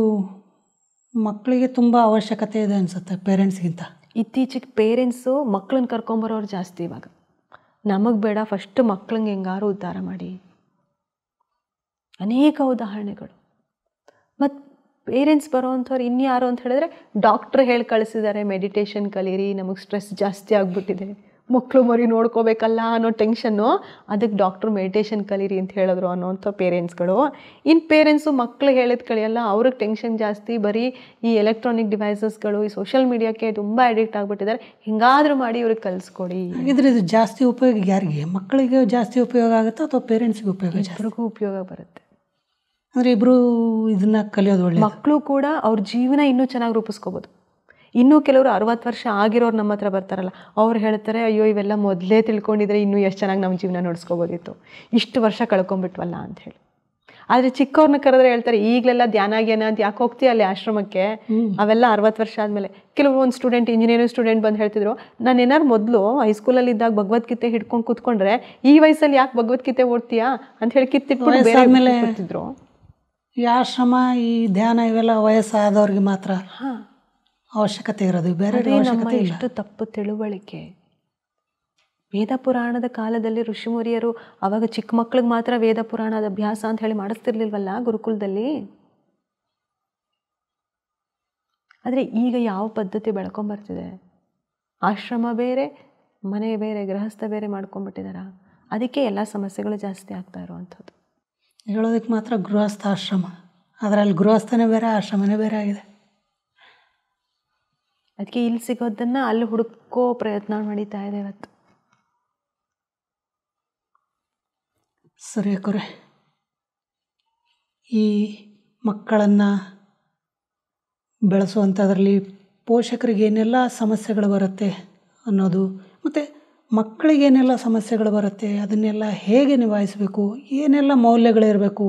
ಮಕ್ಕಳಿಗೆ ತುಂಬ ಅವಶ್ಯಕತೆ ಇದೆ ಅನಿಸುತ್ತೆ ಪೇರೆಂಟ್ಸ್ಗಿಂತ ಇತ್ತೀಚೆಗೆ ಪೇರೆಂಟ್ಸು ಮಕ್ಕಳನ್ನ ಕರ್ಕೊಂಬರೋರು ಜಾಸ್ತಿ ಇವಾಗ ನಮಗೆ ಬೇಡ ಫಸ್ಟ್ ಮಕ್ಕಳಂಗೆ ಹೆಂಗಾರು ಉದ್ಧಾರ ಮಾಡಿ ಅನೇಕ ಉದಾಹರಣೆಗಳು ಮತ್ತು ಪೇರೆಂಟ್ಸ್ ಬರೋವಂಥವ್ರು ಇನ್ಯಾರು ಅಂತ ಹೇಳಿದ್ರೆ ಡಾಕ್ಟ್ರ್ ಹೇಳಿ ಕಳಿಸಿದ್ದಾರೆ ಮೆಡಿಟೇಷನ್ ಕಲೀರಿ ನಮಗೆ ಸ್ಟ್ರೆಸ್ ಜಾಸ್ತಿ ಆಗಿಬಿಟ್ಟಿದೆ ಮಕ್ಕಳು ಮರಿ ನೋಡ್ಕೋಬೇಕಲ್ಲ ಅನ್ನೋ ಟೆನ್ಷನ್ನು ಅದಕ್ಕೆ ಡಾಕ್ಟ್ರು ಮೆಡಿಟೇಷನ್ ಕಲೀರಿ ಅಂತ ಹೇಳಿದ್ರು ಅನ್ನೋಂಥ ಪೇರೆಂಟ್ಸ್ಗಳು ಇನ್ನು ಪೇರೆಂಟ್ಸು ಮಕ್ಕಳು ಹೇಳಿದ ಕಳಿಯಲ್ಲ ಅವ್ರಿಗೆ ಟೆನ್ಷನ್ ಜಾಸ್ತಿ ಬರೀ ಈ ಎಲೆಕ್ಟ್ರಾನಿಕ್ ಡಿವೈಸಸ್ಗಳು ಈ ಸೋಷಿಯಲ್ ಮೀಡಿಯಾಕ್ಕೆ ತುಂಬ ಅಡಿಕ್ಟ್ ಆಗಿಬಿಟ್ಟಿದ್ದಾರೆ ಹಿಂಗಾದರೂ ಮಾಡಿ ಇವ್ರಿಗೆ ಕಲಿಸ್ಕೊಡಿ ಇದ್ರೆ ಇದು ಜಾಸ್ತಿ ಉಪಯೋಗ ಯಾರಿಗೆ ಮಕ್ಕಳಿಗೆ ಜಾಸ್ತಿ ಉಪಯೋಗ ಆಗುತ್ತಾ ಅಥವಾ ಪೇರೆಂಟ್ಸ್ಗೆ ಉಪಯೋಗ ಇಬ್ಬರಿಗೂ ಉಪಯೋಗ ಬರುತ್ತೆ ಅಂದರೆ ಇಬ್ಬರು ಇದನ್ನ ಕಲಿಯೋದು ಒಳ್ಳೆ ಮಕ್ಕಳು ಕೂಡ ಅವ್ರ ಜೀವನ ಇನ್ನೂ ಚೆನ್ನಾಗಿ ರೂಪಿಸ್ಕೋಬೋದು ಇನ್ನೂ ಕೆಲವರು ಅರವತ್ತು ವರ್ಷ ಆಗಿರೋರು ನಮ್ಮ ಹತ್ರ ಬರ್ತಾರಲ್ಲ ಅವ್ರು ಹೇಳ್ತಾರೆ ಅಯ್ಯೋ ಇವೆಲ್ಲ ಮೊದಲೇ ತಿಳ್ಕೊಂಡಿದ್ರೆ ಇನ್ನೂ ಎಷ್ಟು ಚೆನ್ನಾಗಿ ನಮ್ಮ ಜೀವನ ನಡೆಸ್ಕೋಬೋದಿತ್ತು ಇಷ್ಟು ವರ್ಷ ಕಳ್ಕೊಂಬಿಟ್ವಲ್ಲ ಅಂತ ಹೇಳಿ ಆದರೆ ಚಿಕ್ಕವ್ರನ್ನ ಕರೆದ್ರೆ ಹೇಳ್ತಾರೆ ಈಗಲೆಲ್ಲ ಧ್ಯಾನ ಗ್ಯಾನ ಅಂತ ಯಾಕೆ ಹೋಗ್ತೀಯ ಅಲ್ಲಿ ಆಶ್ರಮಕ್ಕೆ ಅವೆಲ್ಲ ಅರವತ್ತು ವರ್ಷ ಆದಮೇಲೆ ಕೆಲವರು ಒಂದು ಸ್ಟೂಡೆಂಟ್ ಇಂಜಿನಿಯರಿಂಗ್ ಸ್ಟೂಡೆಂಟ್ ಬಂದು ಹೇಳ್ತಿದ್ರು ನಾನು ಏನಾರು ಮೊದಲು ಹೈಸ್ಕೂಲಲ್ಲಿ ಇದ್ದಾಗ ಭಗವದ್ಗೀತೆ ಹಿಡ್ಕೊಂಡು ಕೂತ್ಕೊಂಡ್ರೆ ಈ ವಯಸ್ಸಲ್ಲಿ ಯಾಕೆ ಭಗವದ್ಗೀತೆ ಓಡ್ತೀಯಾ ಅಂತ ಹೇಳಿ ಕಿತ್ತಿಟ್ಬಿಟ್ಟು ಹೇಳ್ತಿದ್ರು ಈ ಆಶ್ರಮ ಈ ಧ್ಯಾನ ಇವೆಲ್ಲ ವಯಸ್ಸಾದವ್ರಿಗೆ ಮಾತ್ರ ಅವಶ್ಯಕತೆ ಇರೋದು ಬೇರೆ ಎಷ್ಟು ತಪ್ಪು ತಿಳುವಳಿಕೆ ವೇದ ಪುರಾಣದ ಕಾಲದಲ್ಲಿ ಋಷಿಮುರಿಯರು ಅವಾಗ ಚಿಕ್ಕ ಮಕ್ಳಿಗೆ ಮಾತ್ರ ವೇದ ಪುರಾಣದ ಅಭ್ಯಾಸ ಅಂತ ಹೇಳಿ ಮಾಡಿಸ್ತಿರ್ಲಿಲ್ವಲ್ಲ ಗುರುಕುಲದಲ್ಲಿ ಆದರೆ ಈಗ ಯಾವ ಪದ್ಧತಿ ಬೆಳ್ಕೊಂಬರ್ತಿದೆ ಆಶ್ರಮ ಬೇರೆ ಮನೆ ಬೇರೆ ಗೃಹಸ್ಥ ಬೇರೆ ಮಾಡ್ಕೊಂಡ್ಬಿಟ್ಟಿದಾರ ಅದಕ್ಕೆ ಎಲ್ಲ ಸಮಸ್ಯೆಗಳು ಜಾಸ್ತಿ ಆಗ್ತಾ ಇರುವಂಥದ್ದು ಹೇಳೋದಕ್ಕೆ ಮಾತ್ರ ಗೃಹಸ್ಥ ಆಶ್ರಮ ಅದರಲ್ಲಿ ಗೃಹಸ್ಥನೇ ಬೇರೆ ಆಶ್ರಮನೇ ಬೇರೆ ಆಗಿದೆ ಅದಕ್ಕೆ ಇಲ್ಲಿ ಸಿಗೋದನ್ನು ಅಲ್ಲಿ ಹುಡುಕೋ ಪ್ರಯತ್ನ ನಡೀತಾ ಇದೆ ಇವತ್ತು ಸರಿ ಕೊರೆ ಈ ಮಕ್ಕಳನ್ನು ಬೆಳೆಸುವಂಥದ್ರಲ್ಲಿ ಪೋಷಕರಿಗೆ ಏನೆಲ್ಲ ಸಮಸ್ಯೆಗಳು ಬರುತ್ತೆ ಅನ್ನೋದು ಮತ್ತು ಮಕ್ಕಳಿಗೇನೆಲ್ಲ ಸಮಸ್ಯೆಗಳು ಬರುತ್ತೆ ಅದನ್ನೆಲ್ಲ ಹೇಗೆ ನಿಭಾಯಿಸಬೇಕು ಏನೆಲ್ಲ ಮೌಲ್ಯಗಳಿರಬೇಕು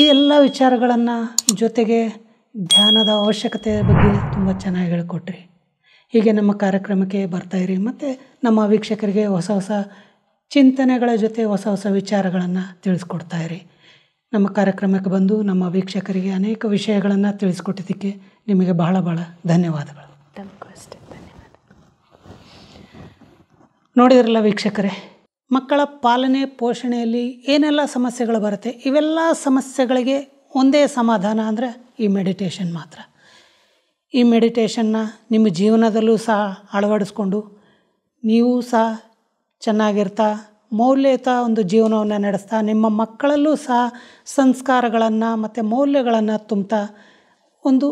ಈ ಎಲ್ಲ ವಿಚಾರಗಳನ್ನು ಜೊತೆಗೆ ಧ್ಯಾನದ ಅವಶ್ಯಕತೆ ಬಗ್ಗೆ ತುಂಬ ಚೆನ್ನಾಗಿ ಹೇಳಿಕೊಟ್ರಿ ಹೀಗೆ ನಮ್ಮ ಕಾರ್ಯಕ್ರಮಕ್ಕೆ ಬರ್ತಾಯಿರಿ ಮತ್ತು ನಮ್ಮ ವೀಕ್ಷಕರಿಗೆ ಹೊಸ ಹೊಸ ಚಿಂತನೆಗಳ ಜೊತೆ ಹೊಸ ಹೊಸ ವಿಚಾರಗಳನ್ನು ತಿಳಿಸ್ಕೊಡ್ತಾಯಿರಿ ನಮ್ಮ ಕಾರ್ಯಕ್ರಮಕ್ಕೆ ಬಂದು ನಮ್ಮ ವೀಕ್ಷಕರಿಗೆ ಅನೇಕ ವಿಷಯಗಳನ್ನು ತಿಳಿಸ್ಕೊಟ್ಟಿದ್ದಕ್ಕೆ ನಿಮಗೆ ಬಹಳ ಬಹಳ ಧನ್ಯವಾದಗಳು ಧನ್ಯವಾದ ನೋಡಿದ್ರಲ್ಲ ವೀಕ್ಷಕರೇ ಮಕ್ಕಳ ಪಾಲನೆ ಪೋಷಣೆಯಲ್ಲಿ ಏನೆಲ್ಲ ಸಮಸ್ಯೆಗಳು ಬರುತ್ತೆ ಇವೆಲ್ಲ ಸಮಸ್ಯೆಗಳಿಗೆ ಒಂದೇ ಸಮಾಧಾನ ಅಂದರೆ ಈ ಮೆಡಿಟೇಷನ್ ಮಾತ್ರ ಈ ಮೆಡಿಟೇಷನ್ನ ನಿಮ್ಮ ಜೀವನದಲ್ಲೂ ಸಹ ಅಳವಡಿಸ್ಕೊಂಡು ನೀವು ಸಹ ಚೆನ್ನಾಗಿರ್ತಾ ಮೌಲ್ಯಯುತ ಒಂದು ಜೀವನವನ್ನು ನಡೆಸ್ತಾ ನಿಮ್ಮ ಮಕ್ಕಳಲ್ಲೂ ಸಹ ಸಂಸ್ಕಾರಗಳನ್ನು ಮತ್ತು ಮೌಲ್ಯಗಳನ್ನು ತುಂಬ್ತಾ ಒಂದು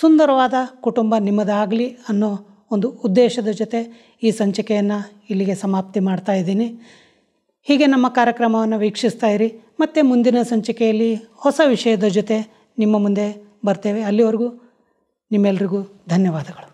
ಸುಂದರವಾದ ಕುಟುಂಬ ನಿಮ್ಮದಾಗಲಿ ಅನ್ನೋ ಒಂದು ಉದ್ದೇಶದ ಜೊತೆ ಈ ಸಂಚಿಕೆಯನ್ನು ಇಲ್ಲಿಗೆ ಸಮಾಪ್ತಿ ಮಾಡ್ತಾ ಇದ್ದೀನಿ ಹೀಗೆ ನಮ್ಮ ಕಾರ್ಯಕ್ರಮವನ್ನು ವೀಕ್ಷಿಸ್ತಾ ಇರಿ ಮತ್ತು ಮುಂದಿನ ಸಂಚಿಕೆಯಲ್ಲಿ ಹೊಸ ವಿಷಯದ ಜೊತೆ ನಿಮ್ಮ ಮುಂದೆ ಬರ್ತೇವೆ ಅಲ್ಲಿವರೆಗೂ ನಿಮ್ಮೆಲ್ರಿಗೂ ಧನ್ಯವಾದಗಳು